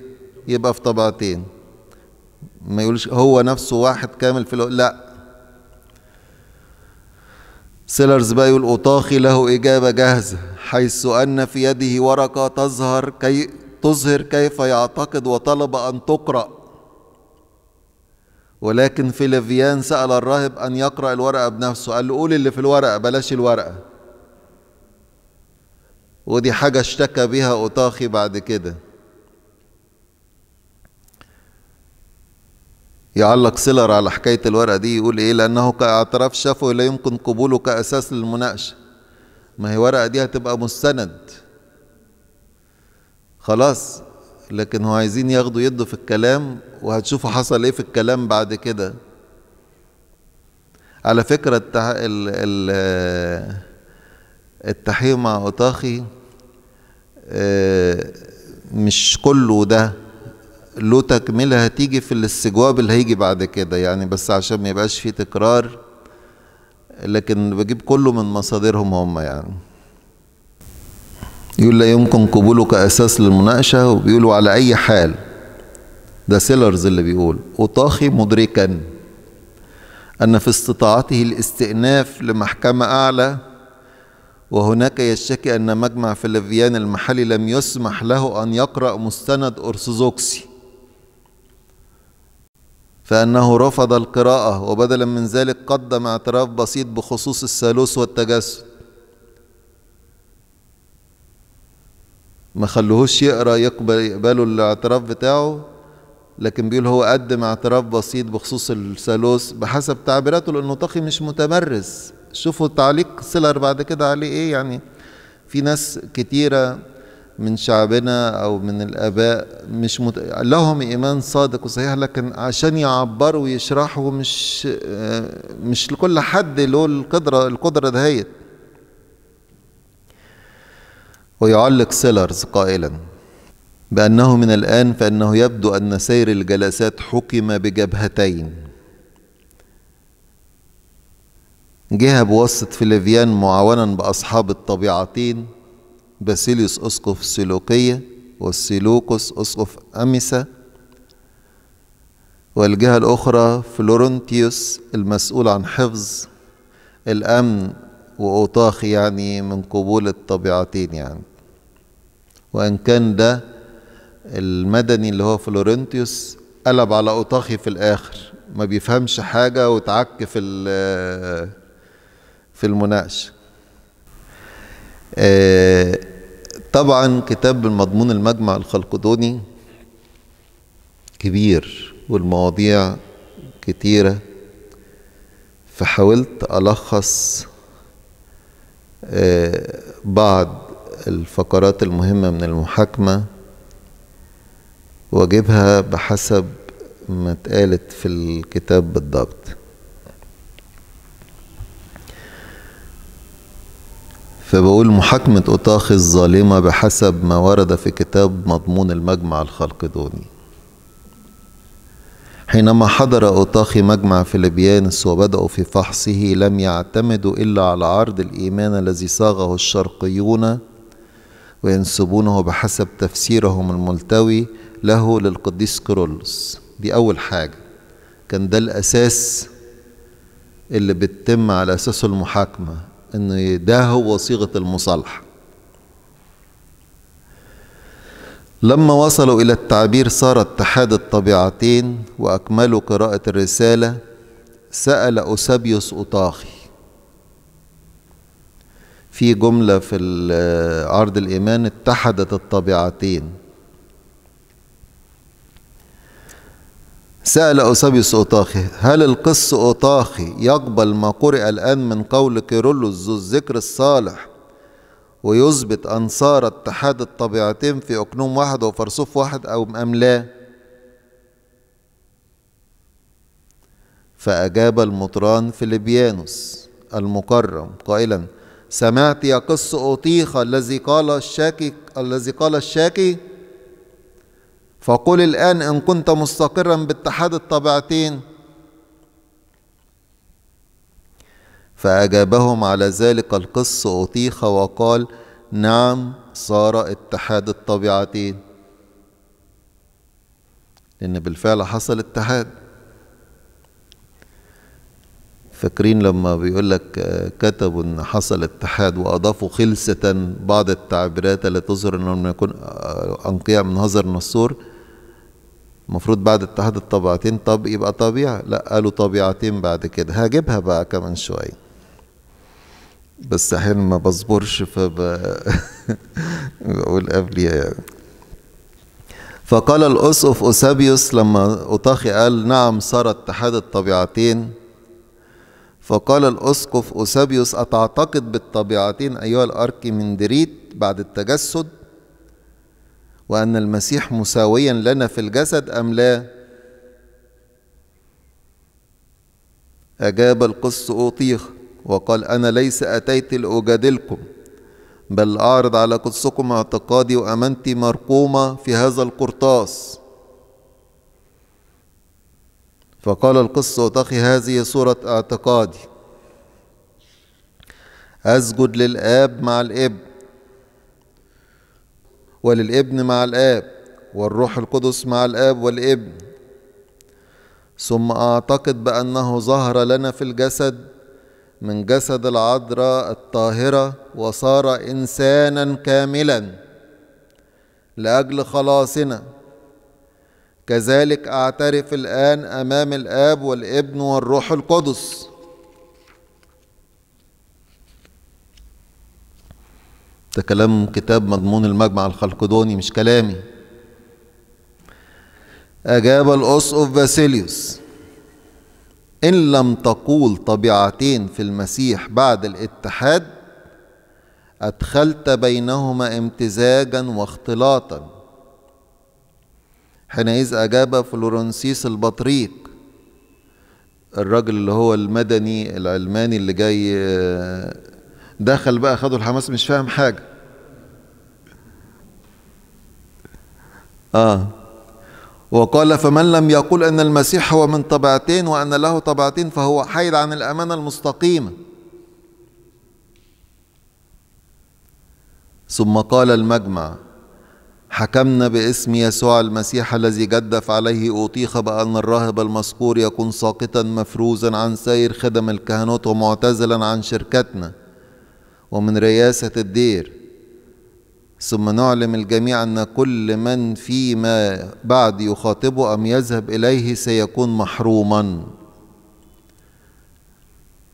يبقى في طبعتين ما يقولش هو نفسه واحد كامل في الو... لا سيلرز بقى يقول أطاخي له إجابة جاهزة حيث أن في يده ورقة تظهر كي تظهر كيف يعتقد وطلب أن تقرأ ولكن في لفيان سأل الراهب أن يقرأ الورقة بنفسه قال له قول اللي في الورقة بلاش الورقة ودي حاجة اشتكى بها أطاخي بعد كده يعلق سيلر على حكاية الورقة دي يقول إيه لأنه كاعتراف شافه لا يمكن قبوله كأساس للمناقشة ما هي ورقة دي هتبقى مستند خلاص لكن هو عايزين ياخدوا يدوا في الكلام وهتشوفوا حصل ايه في الكلام بعد كده على فكرة التح... ال... ال... التحية مع أوتاخي آه، مش كله ده له تكملة هتيجي في الاستجواب اللي هيجي بعد كده يعني بس عشان ما يبقاش فيه تكرار لكن بجيب كله من مصادرهم هم يعني يقول لا يمكن قبوله كأساس للمناقشة وبيقولوا على أي حال ده سيلرز اللي بيقول أطاخي مدركا أن في استطاعته الاستئناف لمحكمة أعلى وهناك يشتكي أن مجمع فلافيان المحلي لم يسمح له أن يقرأ مستند أرثوذكسي فأنه رفض القراءة وبدلا من ذلك قدم اعتراف بسيط بخصوص الثالوث والتجسد ما خلوهوش يقرأ يقبل يقبلوا الاعتراف بتاعه لكن بيقول هو قدم اعتراف بسيط بخصوص الثالوث بحسب تعبيراته لانه طاقي مش متمرس شوفوا تعليق سيلر بعد كده عليه ايه يعني في ناس كتيره من شعبنا او من الاباء مش مت... لهم ايمان صادق وصحيح لكن عشان يعبروا ويشرحوا مش آه، مش لكل حد له القدره القدره دهيت ويعلق سيلرز قائلا بأنه من الآن فإنه يبدو أن سير الجلسات حكم بجبهتين جهة بواسطة فليفيان معاونا بأصحاب الطبيعتين باسيليوس أسقف سيلوقية والسيلوكوس أسقف أميسا والجهة الأخرى فلورنتيوس المسؤول عن حفظ الأمن وأوطاخ يعني من قبول الطبيعتين يعني وإن كان ده المدني اللي هو فلورنتيوس قلب على اوطاخي في الآخر ما بيفهمش حاجة وتعك في في المناقشة آه، طبعا كتاب المضمون المجمع الخلقدوني كبير والمواضيع كتيرة فحاولت ألخص آه، بعض الفقرات المهمة من المحاكمة واجبها بحسب ما اتقالت في الكتاب بالضبط فبقول محاكمة أطاخ الظالمة بحسب ما ورد في كتاب مضمون المجمع الخلقدوني حينما حضر أوتاخي مجمع فيليبيانس وبدأوا في فحصه لم يعتمدوا إلا على عرض الإيمان الذي صاغه الشرقيون وينسبونه بحسب تفسيرهم الملتوي له للقديس كرولس دي أول حاجة كان ده الأساس اللي بتتم على أساسه المحاكمة إن ده هو صيغة المصالحة لما وصلوا إلى التعبير صار اتحاد الطبيعتين وأكملوا قراءة الرسالة سأل أوسابيوس أوطاخي في جملة في عرض الإيمان اتحدت الطبيعتين سأل أوسابيوس أوطاخي هل القس أوطاخي يقبل ما قرئ الآن من قول كيرولوس ذو الذكر الصالح ويثبت أن صار اتحاد الطبيعتين في أقنوم واحد وفرسوف واحد أو أم لا فأجاب المطران فيليبيانوس المكرم قائلا سمعت يا قس أوطيخة الذي قال الشاكي الذي قال الشاكي فقل الآن إن كنت مستقرا باتحاد الطبيعتين فأجابهم على ذلك القس أطيخ وقال نعم صار اتحاد الطبيعتين لأن بالفعل حصل اتحاد فاكرين لما بيقول لك كتبوا ان حصل اتحاد واضافوا خلسة بعض التعبيرات التي تظهر انهم يكون انقياء من هزر النصور المفروض بعد اتحاد الطبيعتين طب يبقى طبيعة لا قالوا طبيعتين بعد كده هجيبها بقى كمان شوية بس أحيانا ما بصبرش فبقول [laughs] قبليها يعني فقال الأسقف أوسابيوس لما أوطاخي قال نعم صار اتحاد الطبيعتين فقال الأسقف أوسابيوس أتعتقد بالطبيعتين أيها الأركيمندريت بعد التجسد وأن المسيح مساويا لنا في الجسد أم لا؟ أجاب القس أوطيخ وقال أنا ليس أتيت لأجادلكم بل أعرض على قدسكم اعتقادي وأمانتي مرقومة في هذا القرطاس فقال القس أوطخي هذه صورة اعتقادي أسجد للآب مع الإبن وللابن مع الآب والروح القدس مع الآب والابن ثم أعتقد بأنه ظهر لنا في الجسد من جسد العذراء الطاهرة وصار إنسانا كاملا لأجل خلاصنا كذلك أعترف الآن أمام الآب والابن والروح القدس ده كلام كتاب مضمون المجمع الخلقدوني مش كلامي أجاب الأسقف باسيليوس إن لم تقول طبيعتين في المسيح بعد الاتحاد أدخلت بينهما امتزاجا واختلاطا حينئذ أجاب فلورنسيس البطريق الراجل اللي هو المدني العلماني اللي جاي آه، دخل بقى خدوا الحماس مش فاهم حاجة آه وقال فمن لم يقول أن المسيح هو من طبعتين وأن له طبعتين فهو حيد عن الأمانة المستقيمة ثم قال المجمع حكمنا باسم يسوع المسيح الذي جدف عليه أطيخ بأن الراهب المذكور يكون ساقطا مفروزا عن سير خدم الكهنوت ومعتزلا عن شركتنا ومن رياسة الدير ثم نعلم الجميع أن كل من فيما بعد يخاطبه أم يذهب إليه سيكون محروما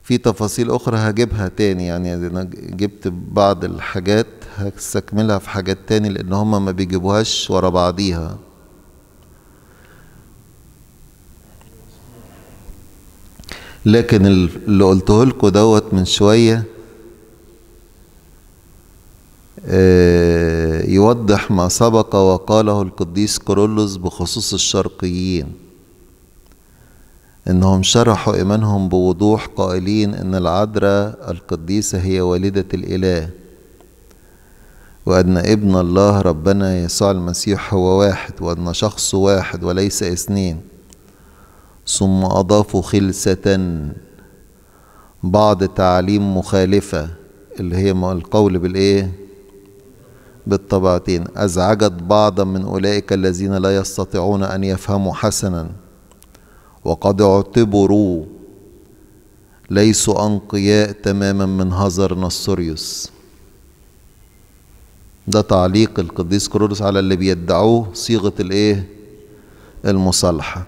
في تفاصيل أخرى هجيبها تاني يعني أنا جبت بعض الحاجات هستكملها في حاجات تاني لأن هما ما بيجيبوهاش ورا بعضيها لكن اللي قلته لكم دوت من شويه آه، يوضح ما سبق وقاله القديس كورولوس بخصوص الشرقيين انهم شرحوا ايمانهم بوضوح قائلين ان العذراء القديسه هي والده الاله وان ابن الله ربنا يسوع المسيح هو واحد وان شخص واحد وليس اثنين ثم اضافوا خلسه بعض تعاليم مخالفه اللي هي القول بالايه بالطبعتين أزعجت بعضا من أولئك الذين لا يستطيعون أن يفهموا حسنا وقد اعتبروا ليسوا أنقياء تماما من هزر نصريوس ده تعليق القديس كرولوس على اللي بيدعوه صيغة الايه المصالحة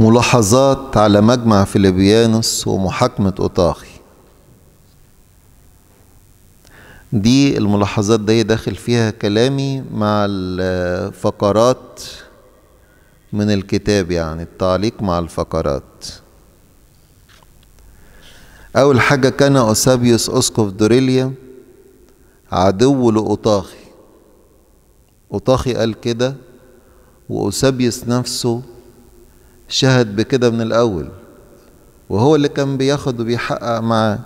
ملاحظات على مجمع فيليبيانوس ومحاكمة أوطاخي دي الملاحظات دي داخل فيها كلامي مع الفقرات من الكتاب يعني التعليق مع الفقرات أول حاجة كان أوسابيوس أسقف دوريليا عدو لأوطاخي أوطاخي قال كده وأوسابيوس نفسه شهد بكده من الأول وهو اللي كان بياخد وبيحقق معاه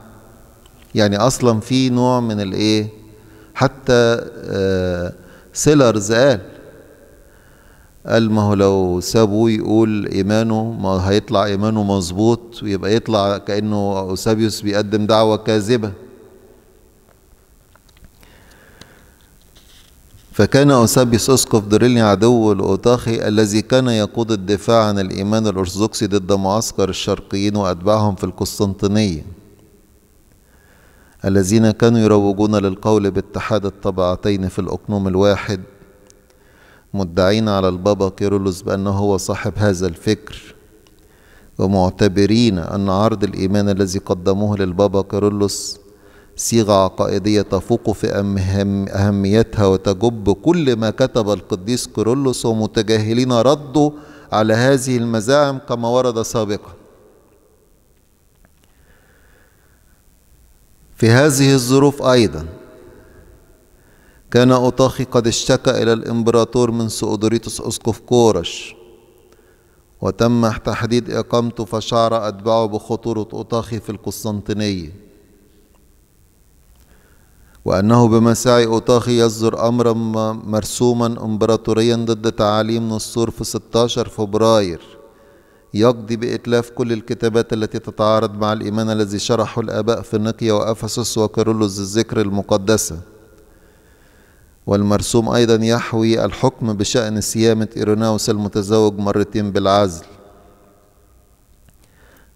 يعني اصلا في نوع من الايه حتى آه، سيلرز قال قال ما هو لو سابوه يقول ايمانه ما هيطلع ايمانه مظبوط ويبقى يطلع كانه اوسابيوس بيقدم دعوه كاذبه فكان أوسابيوس أسقف دريلني عدو الأوتاخي الذي كان يقود الدفاع عن الإيمان الأرثوذكسي ضد معسكر الشرقيين وأتباعهم في القسطنطينية الذين كانوا يروجون للقول باتحاد الطبعتين في الأقنوم الواحد مدعين على البابا كيرولوس بأنه هو صاحب هذا الفكر ومعتبرين أن عرض الإيمان الذي قدموه للبابا كيرولوس صيغة عقائدية تفوق في أهم أهميتها وتجب كل ما كتب القديس كيرولوس ومتجاهلين رده على هذه المزاعم كما ورد سابقاً في هذه الظروف أيضا كان أوطاخي قد اشتكى إلى الإمبراطور من سؤدريتوس أسقف كورش وتم تحديد إقامته فشعر أتباعه بخطورة أوطاخي في القسطنطينية وأنه بمساعي أوطاخي يصدر أمرا مرسوما إمبراطوريا ضد تعاليم نصور في 16 فبراير يقضي بإتلاف كل الكتابات التي تتعارض مع الإيمان الذي شرحه الآباء في النقية وأفسس وكيرلس الذكر المقدسة والمرسوم أيضا يحوي الحكم بشأن صيامة إيروناوس المتزوج مرتين بالعزل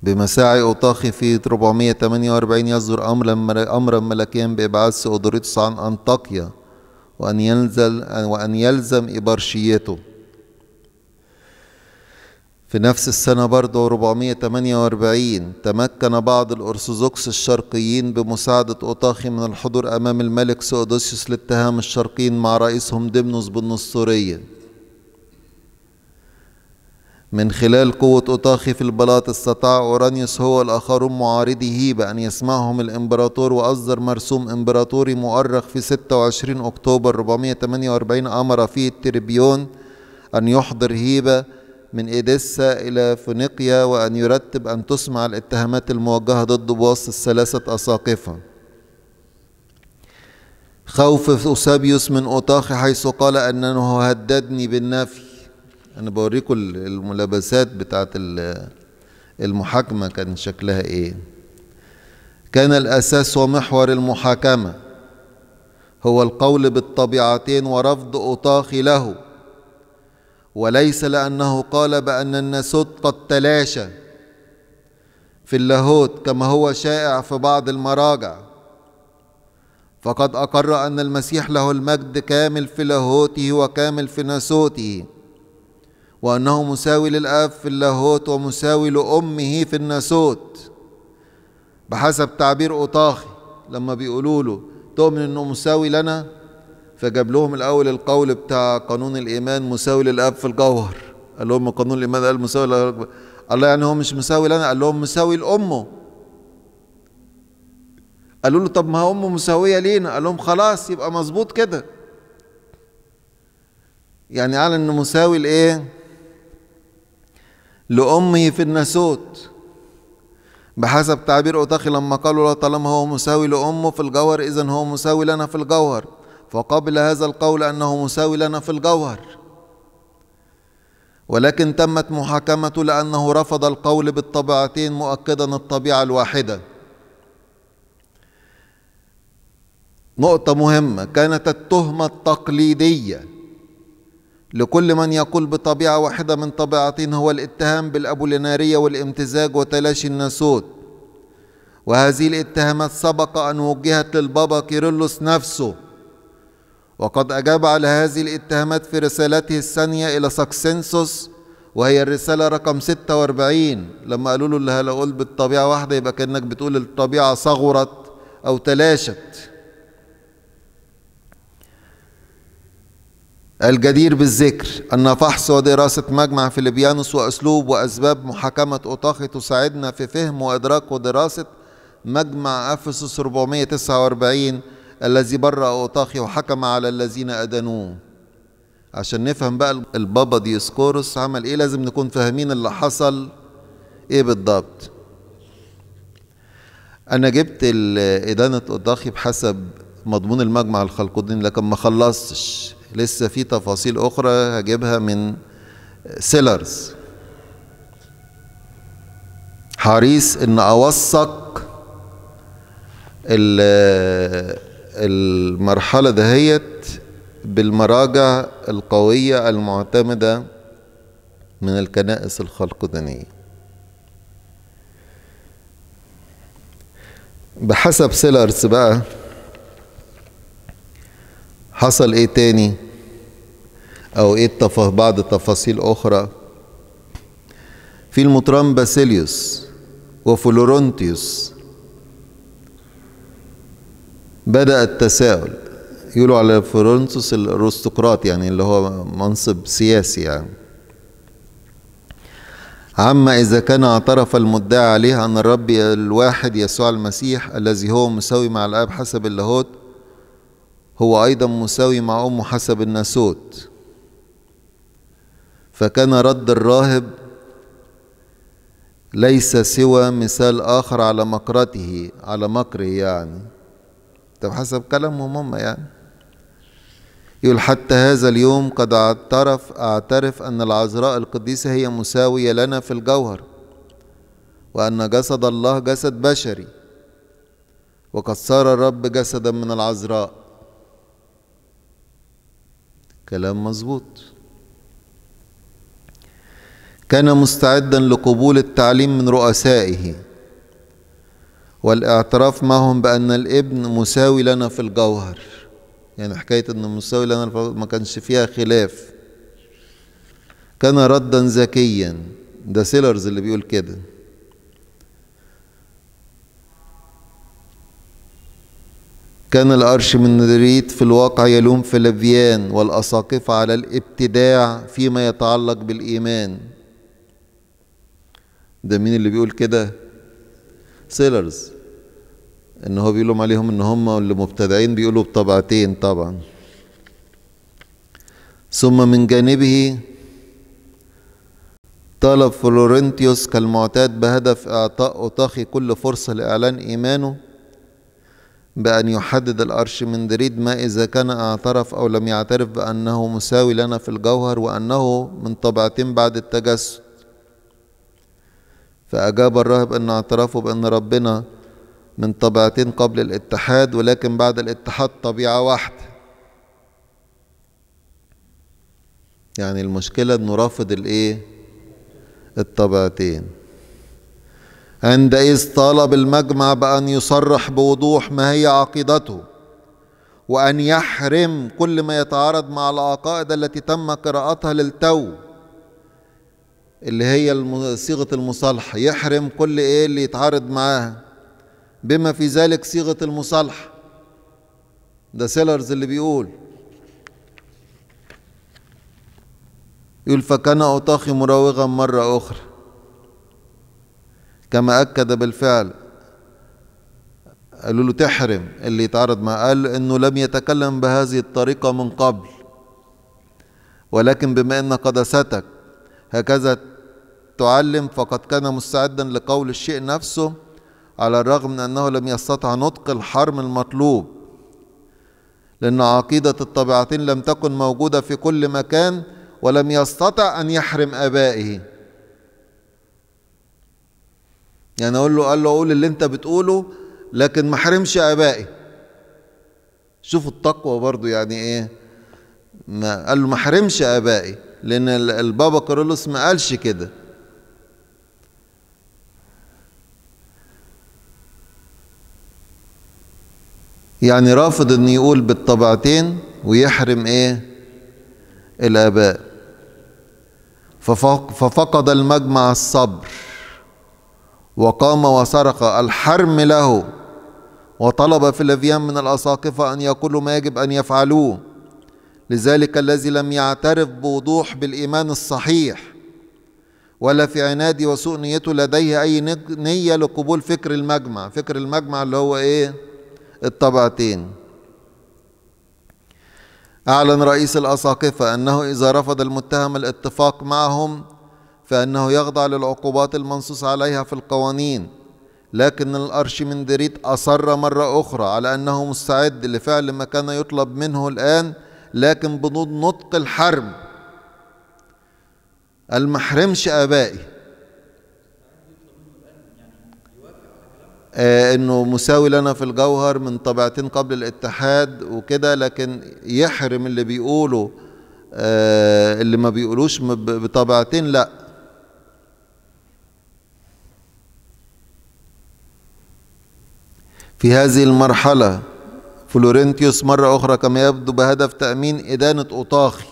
بمساعي أوطاخي في 448 يصدر أمرا أمرا ملكيا بإبعاث أودوريتوس عن أنطاكيا وأن يلزم وأن يلزم إبرشيته في نفس السنة برضه 448 تمكن بعض الأرثوذكس الشرقيين بمساعدة أوطاخي من الحضور أمام الملك سؤدوسيوس لاتهام الشرقيين مع رئيسهم ديمنوس بالنسطورية من خلال قوة أوطاخي في البلاط استطاع أورانيوس هو الآخرون معارضيه بأن يسمعهم الإمبراطور وأصدر مرسوم إمبراطوري مؤرخ في 26 أكتوبر 448 أمر فيه التربيون أن يحضر هيبة من إيديسا إلى فينيقيا وأن يرتب أن تسمع الاتهامات الموجهة ضده بواسطة الثلاثة أساقفة خوف أوسابيوس من أوطاخي حيث قال أنه هددني بالنفي أنا بوريكم الملابسات بتاعت المحاكمة كان شكلها إيه كان الأساس ومحور المحاكمة هو القول بالطبيعتين ورفض أوطاخي له وليس لأنه قال بأن النسوت قد تلاشى في اللاهوت كما هو شائع في بعض المراجع فقد أقر أن المسيح له المجد كامل في لاهوته وكامل في ناسوته وأنه مساوي للأب في اللاهوت ومساوي لأمه في الناسوت بحسب تعبير أطاخي لما بيقولوا له تؤمن أنه مساوي لنا فجاب لهم الاول القول بتاع قانون الايمان مساوي للاب في الجوهر قال لهم قانون الايمان قال مساوي للاب الله يعني هو مش مساوي لنا قال لهم مساوي لامه قالوا له طب ما امه مساويه لينا قال لهم خلاص يبقى مظبوط كده يعني على انه مساوي لايه لامه في الناسوت بحسب تعبير أوتاخي لما قالوا له طالما هو مساوي لأمه في الجوهر إذا هو مساوي لنا في الجوهر فقبل هذا القول أنه مساوي لنا في الجوهر ولكن تمت محاكمته لأنه رفض القول بالطبيعتين مؤكدا الطبيعة الواحدة نقطة مهمة كانت التهمة التقليدية لكل من يقول بطبيعة واحدة من طبيعتين هو الاتهام بالأبولينارية والامتزاج وتلاشي الناسوت وهذه الاتهامات سبق أن وجهت للبابا كيرلس نفسه وقد أجاب على هذه الاتهامات في رسالته الثانية إلى ساكسينسوس وهي الرسالة رقم 46 لما قالوا له اللي هنقول بالطبيعة واحدة يبقى كأنك بتقول الطبيعة صغرت أو تلاشت الجدير بالذكر أن فحص ودراسة مجمع فيليبيانوس وأسلوب وأسباب محاكمة أوطاخي تساعدنا في فهم وإدراك ودراسة مجمع أفسس 449 الذي برأ أوطاخي وحكم على الذين أدنوه عشان نفهم بقى البابا ديسكورس عمل ايه لازم نكون فاهمين اللي حصل ايه بالضبط انا جبت ادانة أوطاخي بحسب مضمون المجمع الخلقودين لكن ما خلصتش لسه في تفاصيل اخرى هجيبها من سيلرز حريص ان اوثق المرحلة دهيت بالمراجع القوية المعتمدة من الكنائس الخلقدانية بحسب سيلرز بقى حصل ايه تاني او ايه التفا... بعض تفاصيل اخرى في المطران باسيليوس وفلورنتيوس بدأ التساؤل يقولوا على فرنسوس الأرستقراط يعني اللي هو منصب سياسي يعني عما إذا كان اعترف المدعي عليه أن الرب الواحد يسوع المسيح الذي هو مساوي مع الآب حسب اللاهوت هو أيضا مساوي مع أمه حسب الناسوت فكان رد الراهب ليس سوى مثال آخر على مكرته على مكره يعني طب حسب كلامهم هم يعني يقول حتى هذا اليوم قد اعترف اعترف ان العذراء القديسه هي مساويه لنا في الجوهر وان جسد الله جسد بشري وقد صار الرب جسدا من العذراء كلام مظبوط كان مستعدا لقبول التعليم من رؤسائه والاعتراف معهم بأن الابن مساوي لنا في الجوهر يعني حكاية أنه مساوي لنا ما كانش فيها خلاف كان ردا ذكيا ده سيلرز اللي بيقول كده كان الأرشمندريت في الواقع يلوم فلافيان والأساقفة على الابتداع فيما يتعلق بالإيمان ده مين اللي بيقول كده سيلرز ان هو بيقولوا عليهم ان هم اللي مبتدعين بيقولوا بطبعتين طبعا ثم من جانبه طلب فلورنتيوس كالمعتاد بهدف اعطاء اوتاخي كل فرصه لاعلان ايمانه بأن يحدد الأرشمندريد ما إذا كان اعترف أو لم يعترف بأنه مساوي لنا في الجوهر وأنه من طبعتين بعد التجسد فأجاب الراهب أن اعترافه بأن ربنا من طبيعتين قبل الاتحاد ولكن بعد الاتحاد طبيعة واحدة يعني المشكلة انه رافض الايه الطبيعتين عندئذ طالب المجمع بأن يصرح بوضوح ما هي عقيدته وأن يحرم كل ما يتعارض مع العقائد التي تم قراءتها للتو اللي هي صيغة المصالحة يحرم كل ايه اللي يتعارض معاها بما في ذلك صيغة المصالحة ده سيلرز اللي بيقول يقول فكان أوطاخي مراوغا مرة أخرى كما أكد بالفعل قالوا له تحرم اللي يتعرض معه قال انه لم يتكلم بهذه الطريقة من قبل ولكن بما ان قدستك هكذا تعلم فقد كان مستعدا لقول الشيء نفسه على الرغم من أنه لم يستطع نطق الحرم المطلوب لأن عقيدة الطبيعتين لم تكن موجودة في كل مكان ولم يستطع أن يحرم آبائه يعني أقول له قال له أقول اللي أنت بتقوله لكن ما حرمش آبائي شوفوا التقوى برضو يعني إيه ما قال له ما حرمش آبائي لأن البابا كارولوس ما قالش كده يعني رافض ان يقول بالطبعتين ويحرم ايه الاباء ففقد المجمع الصبر وقام وسرق الحرم له وطلب في الافيان من الأساقفة أن يقولوا ما يجب أن يفعلوه لذلك الذي لم يعترف بوضوح بالإيمان الصحيح ولا في عناد وسوء نيته لديه أي نية لقبول فكر المجمع فكر المجمع اللي هو إيه الطبعتين أعلن رئيس الأساقفة أنه إذا رفض المتهم الاتفاق معهم فإنه يخضع للعقوبات المنصوص عليها في القوانين لكن الأرشمندريت أصر مرة أخرى على أنه مستعد لفعل ما كان يطلب منه الآن لكن بنود نطق الحرب المحرمش آبائي آه، انه مساوي لنا في الجوهر من طبيعتين قبل الاتحاد وكده لكن يحرم اللي بيقولوا آه، اللي ما بيقولوش بطبيعتين لا في هذه المرحلة فلورنتيوس مرة أخرى كما يبدو بهدف تأمين إدانة أوطاخي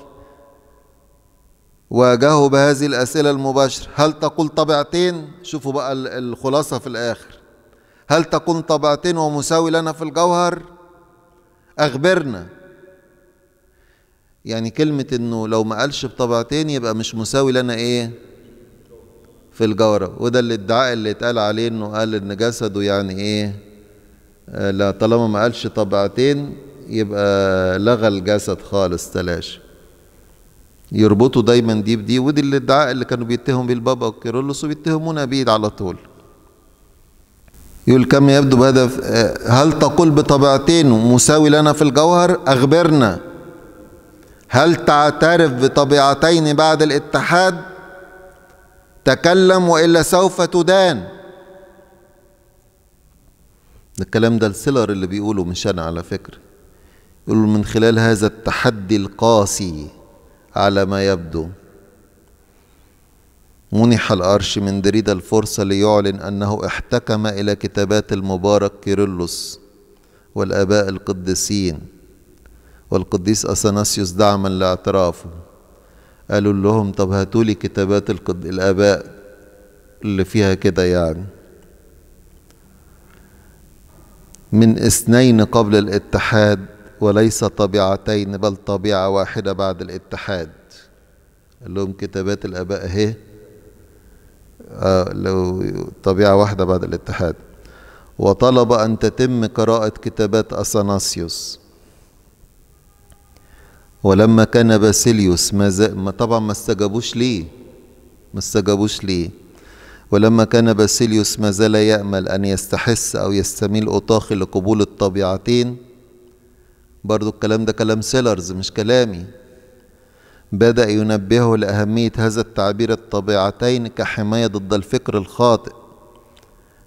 واجهه بهذه الأسئلة المباشرة هل تقول طبيعتين شوفوا بقى الخلاصة في الآخر هل تكون طبعتين ومساوي لنا في الجوهر أخبرنا يعني كلمة إنه لو ما قالش بطبعتين يبقى مش مساوي لنا إيه في الجوهر وده الادعاء اللي اتقال عليه إنه قال إن جسده يعني إيه آه، لا طالما ما قالش طبعتين يبقى لغى الجسد خالص تلاشى يربطوا دايما دي بدي ودي الادعاء اللي كانوا بيتهموا بيه البابا وكيرلس وبيتهمونا بيه على طول يقول كم يبدو بهذا آه، هل تقول بطبيعتين مساوي لنا في الجوهر أخبرنا هل تعترف بطبيعتين بعد الاتحاد تكلم وإلا سوف تدان الكلام ده السيلر اللي بيقوله مش أنا على فكرة يقول من خلال هذا التحدي القاسي على ما يبدو منح دريد الفرصة ليعلن أنه احتكم إلى كتابات المبارك كيرلس والآباء القديسين والقديس أثناسيوس دعما لاعترافه قالوا لهم طب هاتوا لي كتابات القد... الآباء اللي فيها كده يعني من اثنين قبل الاتحاد وليس طبيعتين بل طبيعة واحدة بعد الاتحاد قال لهم كتابات الآباء اهي آه، لو طبيعة واحدة بعد الاتحاد وطلب أن تتم قراءة كتابات أثناسيوس ولما كان باسيليوس ما, ما طبعا ما استجابوش ليه ما استجابوش ليه ولما كان باسيليوس ما زال يأمل أن يستحس أو يستميل أوطاخي لقبول الطبيعتين برضو الكلام ده كلام سيلرز مش كلامي بدأ ينبهه لأهمية هذا التعبير الطبيعتين كحماية ضد الفكر الخاطئ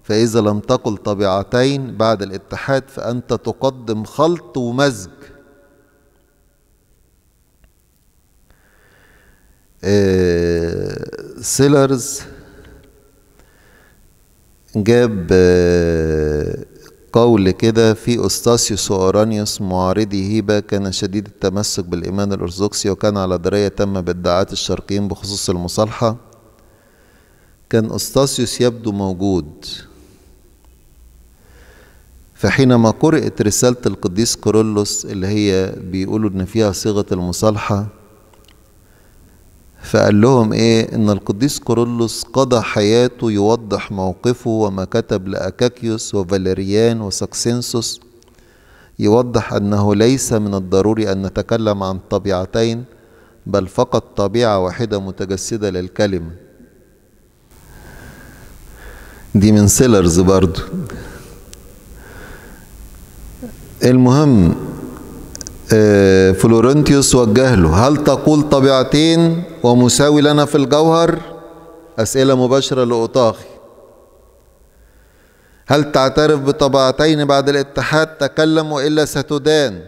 فإذا لم تقل طبيعتين بعد الاتحاد فأنت تقدم خلط ومزج آه، سيلرز جاب آه، قول كده في أستاسيوس وأورانيوس معارضي هيبة كان شديد التمسك بالإيمان الأرثوذكسي وكان على دراية تامة بادعاءات الشرقيين بخصوص المصالحة كان أستاسيوس يبدو موجود فحينما قرأت رسالة القديس كورولوس اللي هي بيقولوا إن فيها صيغة المصالحة فقال لهم ايه ان القديس كورولوس قضى حياته يوضح موقفه وما كتب لاكاكيوس وفاليريان وساكسينسوس يوضح انه ليس من الضروري ان نتكلم عن طبيعتين بل فقط طبيعه واحده متجسده للكلمه دي من سيلرز برضو المهم آه، فلورنتيوس وجه له هل تقول طبيعتين ومساوي لنا في الجوهر أسئلة مباشرة لأوطاخي هل تعترف بطبيعتين بعد الاتحاد تكلم وإلا ستدان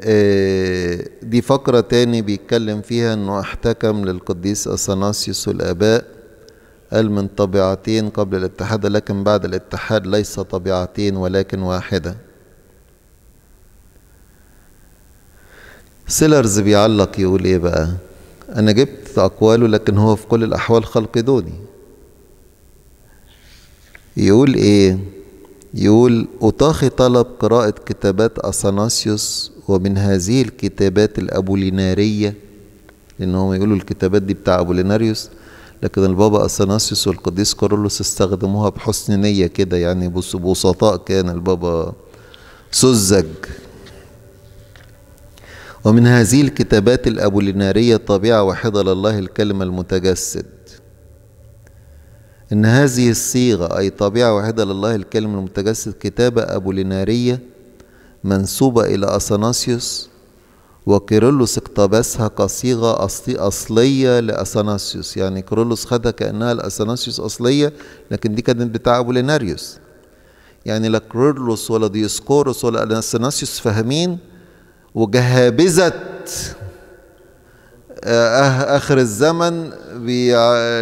آه، دي فقرة تاني بيتكلم فيها أنه احتكم للقديس أثناسيوس الآباء قال من طبيعتين قبل الاتحاد لكن بعد الاتحاد ليس طبيعتين ولكن واحدة سيلرز بيعلق يقول ايه بقى انا جبت اقواله لكن هو في كل الاحوال خلق دوني يقول ايه يقول أطاخي طلب قراءة كتابات أثناسيوس ومن هذه الكتابات الأبولينارية لأن هم يقولوا الكتابات دي بتاع أبوليناريوس لكن البابا اثناسيوس والقديس كارلوس استخدموها بحسن نيه كده يعني بسطاء كان البابا سذج ومن هذه الكتابات الابوليناريه طبيعه واحده لله الكلمه المتجسد ان هذه الصيغه اي طبيعه واحده لله الكلمه المتجسد كتابه ابوليناريه منسوبه الى اثناسيوس وكيرلس اقتبسها كصيغة أصلي أصلية لأثناسيوس يعني كيرلس خدها كأنها لأثناسيوس أصلية لكن دي كانت بتاع أبو ليناريوس يعني لا كيرلس ولا ديسكورس ولا أثناسيوس فاهمين وجهابذة آه، أه- آخر الزمن بي...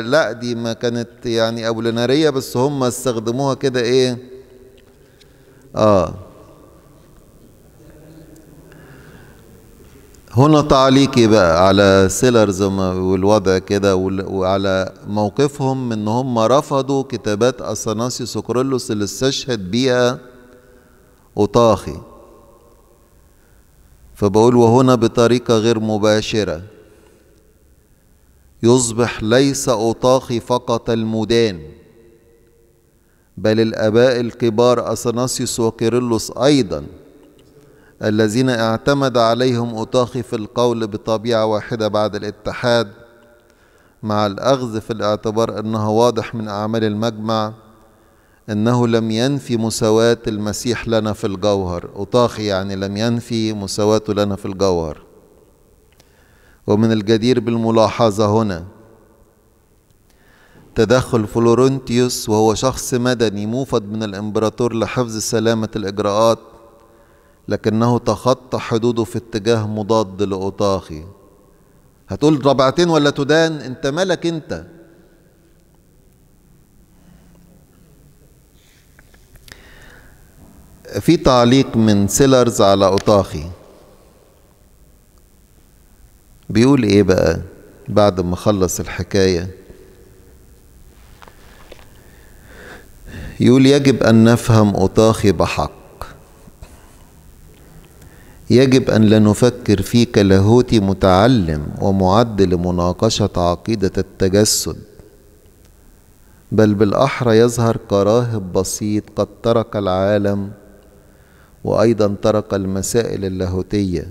لا دي ما كانت يعني ليناريه بس هم استخدموها كده إيه آه هنا تعليقي بقى على سيلرز والوضع كده وعلى موقفهم ان هم رفضوا كتابات اثناسي سكرلوس اللي استشهد بيها اوطاخي فبقول وهنا بطريقة غير مباشرة يصبح ليس أوطاخي فقط المدان بل الآباء الكبار أثناسيوس وكيرلس أيضاً الذين اعتمد عليهم أطاخي في القول بطبيعة واحدة بعد الاتحاد مع الأخذ في الاعتبار أنه واضح من أعمال المجمع أنه لم ينفي مساواة المسيح لنا في الجوهر أطاخي يعني لم ينفي مساواته لنا في الجوهر ومن الجدير بالملاحظة هنا تدخل فلورنتيوس وهو شخص مدني موفد من الإمبراطور لحفظ سلامة الإجراءات لكنه تخطى حدوده في اتجاه مضاد لأوطاخي هتقول ربعتين ولا تدان انت مالك انت في تعليق من سيلرز على أوطاخي بيقول ايه بقى بعد ما خلص الحكاية يقول يجب أن نفهم أوطاخي بحق يجب أن لا نفكر في كلاهوتي متعلم ومعد لمناقشة عقيدة التجسد بل بالأحرى يظهر كراهب بسيط قد ترك العالم وأيضا ترك المسائل اللاهوتية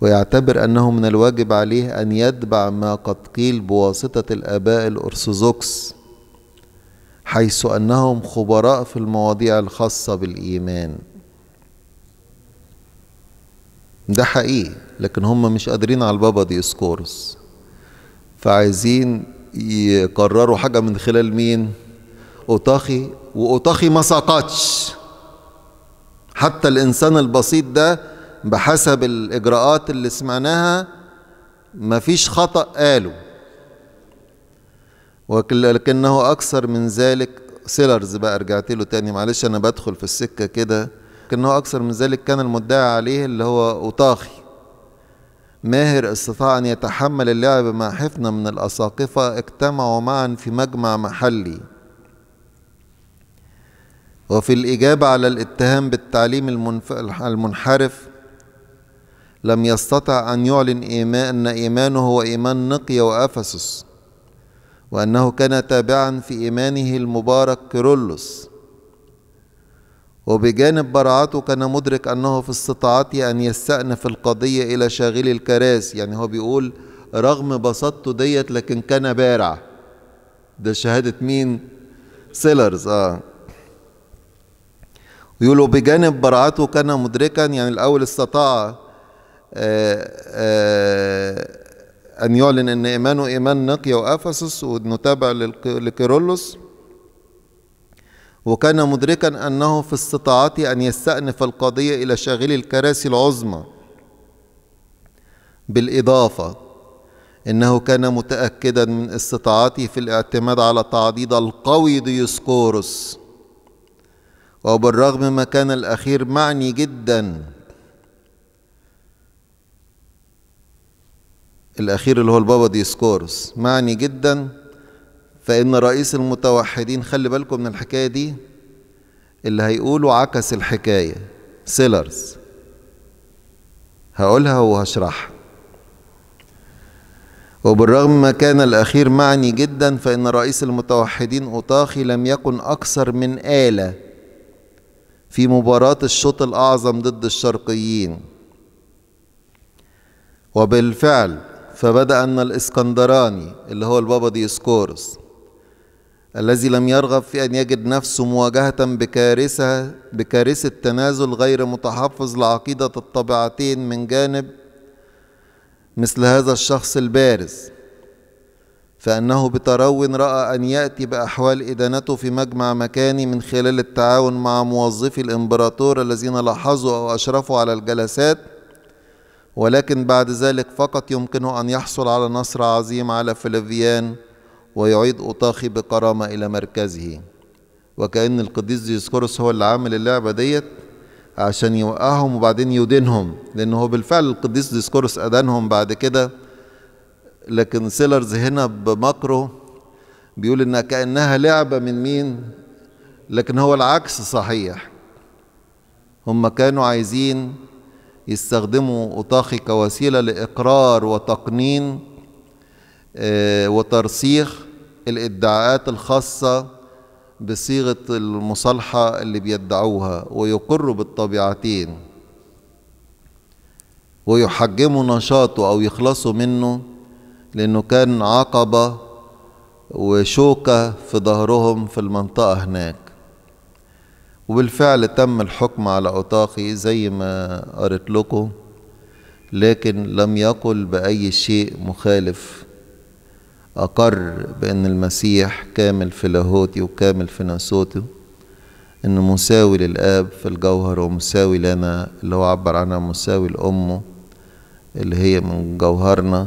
ويعتبر أنه من الواجب عليه أن يتبع ما قد قيل بواسطة الآباء الأرثوذكس حيث أنهم خبراء في المواضيع الخاصة بالإيمان ده حقيقي لكن هم مش قادرين على البابا ديسكورس فعايزين يقرروا حاجة من خلال مين أوتاخي وأوتاخي ما سقطش حتى الإنسان البسيط ده بحسب الإجراءات اللي سمعناها مفيش خطأ قاله ولكنه أكثر من ذلك سيلرز بقى رجعت له تاني معلش أنا بدخل في السكة كده لكنه أكثر من ذلك كان المدعي عليه اللي هو أوطاخي ماهر استطاع أن يتحمل اللعب مع حفنة من الأساقفة اجتمعوا معا في مجمع محلي وفي الإجابة على الاتهام بالتعليم المنحرف لم يستطع أن يعلن إيمان أن إيمانه هو إيمان نقيا وأفسس وأنه كان تابعا في إيمانه المبارك كيرلس وبجانب براعته كان مدرك أنه في استطاعته أن يستأنف القضية إلى شاغلي الكراسي يعني هو بيقول رغم بساطته ديت لكن كان بارع ده شهادة مين؟ سيلرز آه ويقولوا بجانب براعته كان مدركا يعني الأول استطاع آآ آه، آآ آه، أن يعلن أن إيمانه إيمان نقيا وأفسس وإنه تابع لكيرولوس وكان مدركا أنه في استطاعته أن يستأنف القضية إلى شاغل الكراسي العظمى بالإضافة إنه كان متأكدا من استطاعته في الاعتماد على تعضيد القوي ديسقورس وبالرغم ما كان الأخير معني جدا الأخير اللي هو البابا ديسقورس معني جدا فإن رئيس المتوحدين خلي بالكم من الحكاية دي اللي هيقولوا عكس الحكاية سيلرز هقولها وهشرحها وبالرغم ما كان الأخير معني جدا فإن رئيس المتوحدين أوتاخي لم يكن أكثر من آلة في مباراة الشوط الأعظم ضد الشرقيين وبالفعل فبدأ أن الإسكندراني اللي هو البابا ديسكورس الذي لم يرغب في أن يجد نفسه مواجهة بكارثة بكارثة تنازل غير متحفظ لعقيدة الطبيعتين من جانب مثل هذا الشخص البارز فأنه بترون رأى أن يأتي بأحوال إدانته في مجمع مكاني من خلال التعاون مع موظفي الإمبراطور الذين لاحظوا أو أشرفوا على الجلسات ولكن بعد ذلك فقط يمكنه أن يحصل على نصر عظيم على فلفيان ويعيد أوطاخي بكرامة إلى مركزه وكأن القديس ديسكورس هو اللي عامل اللعبة ديت عشان يوقعهم وبعدين يدينهم لأن هو بالفعل القديس ديسكورس أدانهم بعد كده لكن سيلرز هنا بمكره بيقول إنها كأنها لعبة من مين لكن هو العكس صحيح هم كانوا عايزين يستخدموا أطاخي كوسيلة لإقرار وتقنين آه، وترسيخ الادعاءات الخاصه بصيغه المصالحه اللي بيدعوها ويقروا بالطبيعتين ويحجموا نشاطه او يخلصوا منه لانه كان عقبه وشوكه في ظهرهم في المنطقه هناك وبالفعل تم الحكم على أوتاقي زي ما قريت لكم لكن لم يقل بأي شيء مخالف أقر بأن المسيح كامل في لاهوتي وكامل في ناسوتي إنه مساوي للآب في الجوهر ومساوي لنا اللي هو عبر عنها مساوي لأمه اللي هي من جوهرنا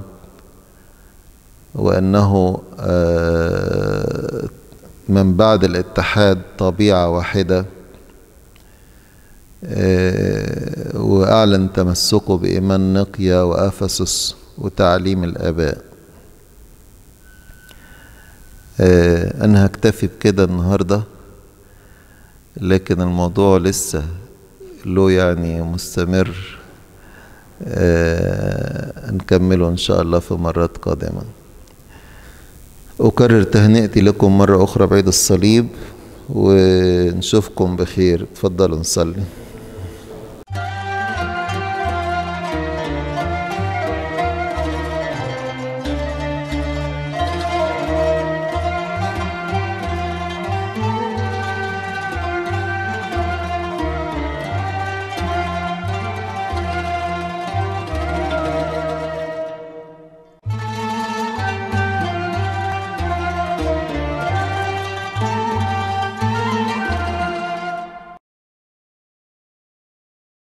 وأنه آه، من بعد الاتحاد طبيعة واحدة آه، وأعلن تمسكه بإيمان نقيا وأفسس وتعليم الآباء آه، أنا هكتفي بكده النهاردة لكن الموضوع لسه له يعني مستمر آه، نكمله إن شاء الله في مرات قادمة أكرر تهنئتي لكم مرة أخرى بعيد الصليب ونشوفكم بخير تفضلوا نصلي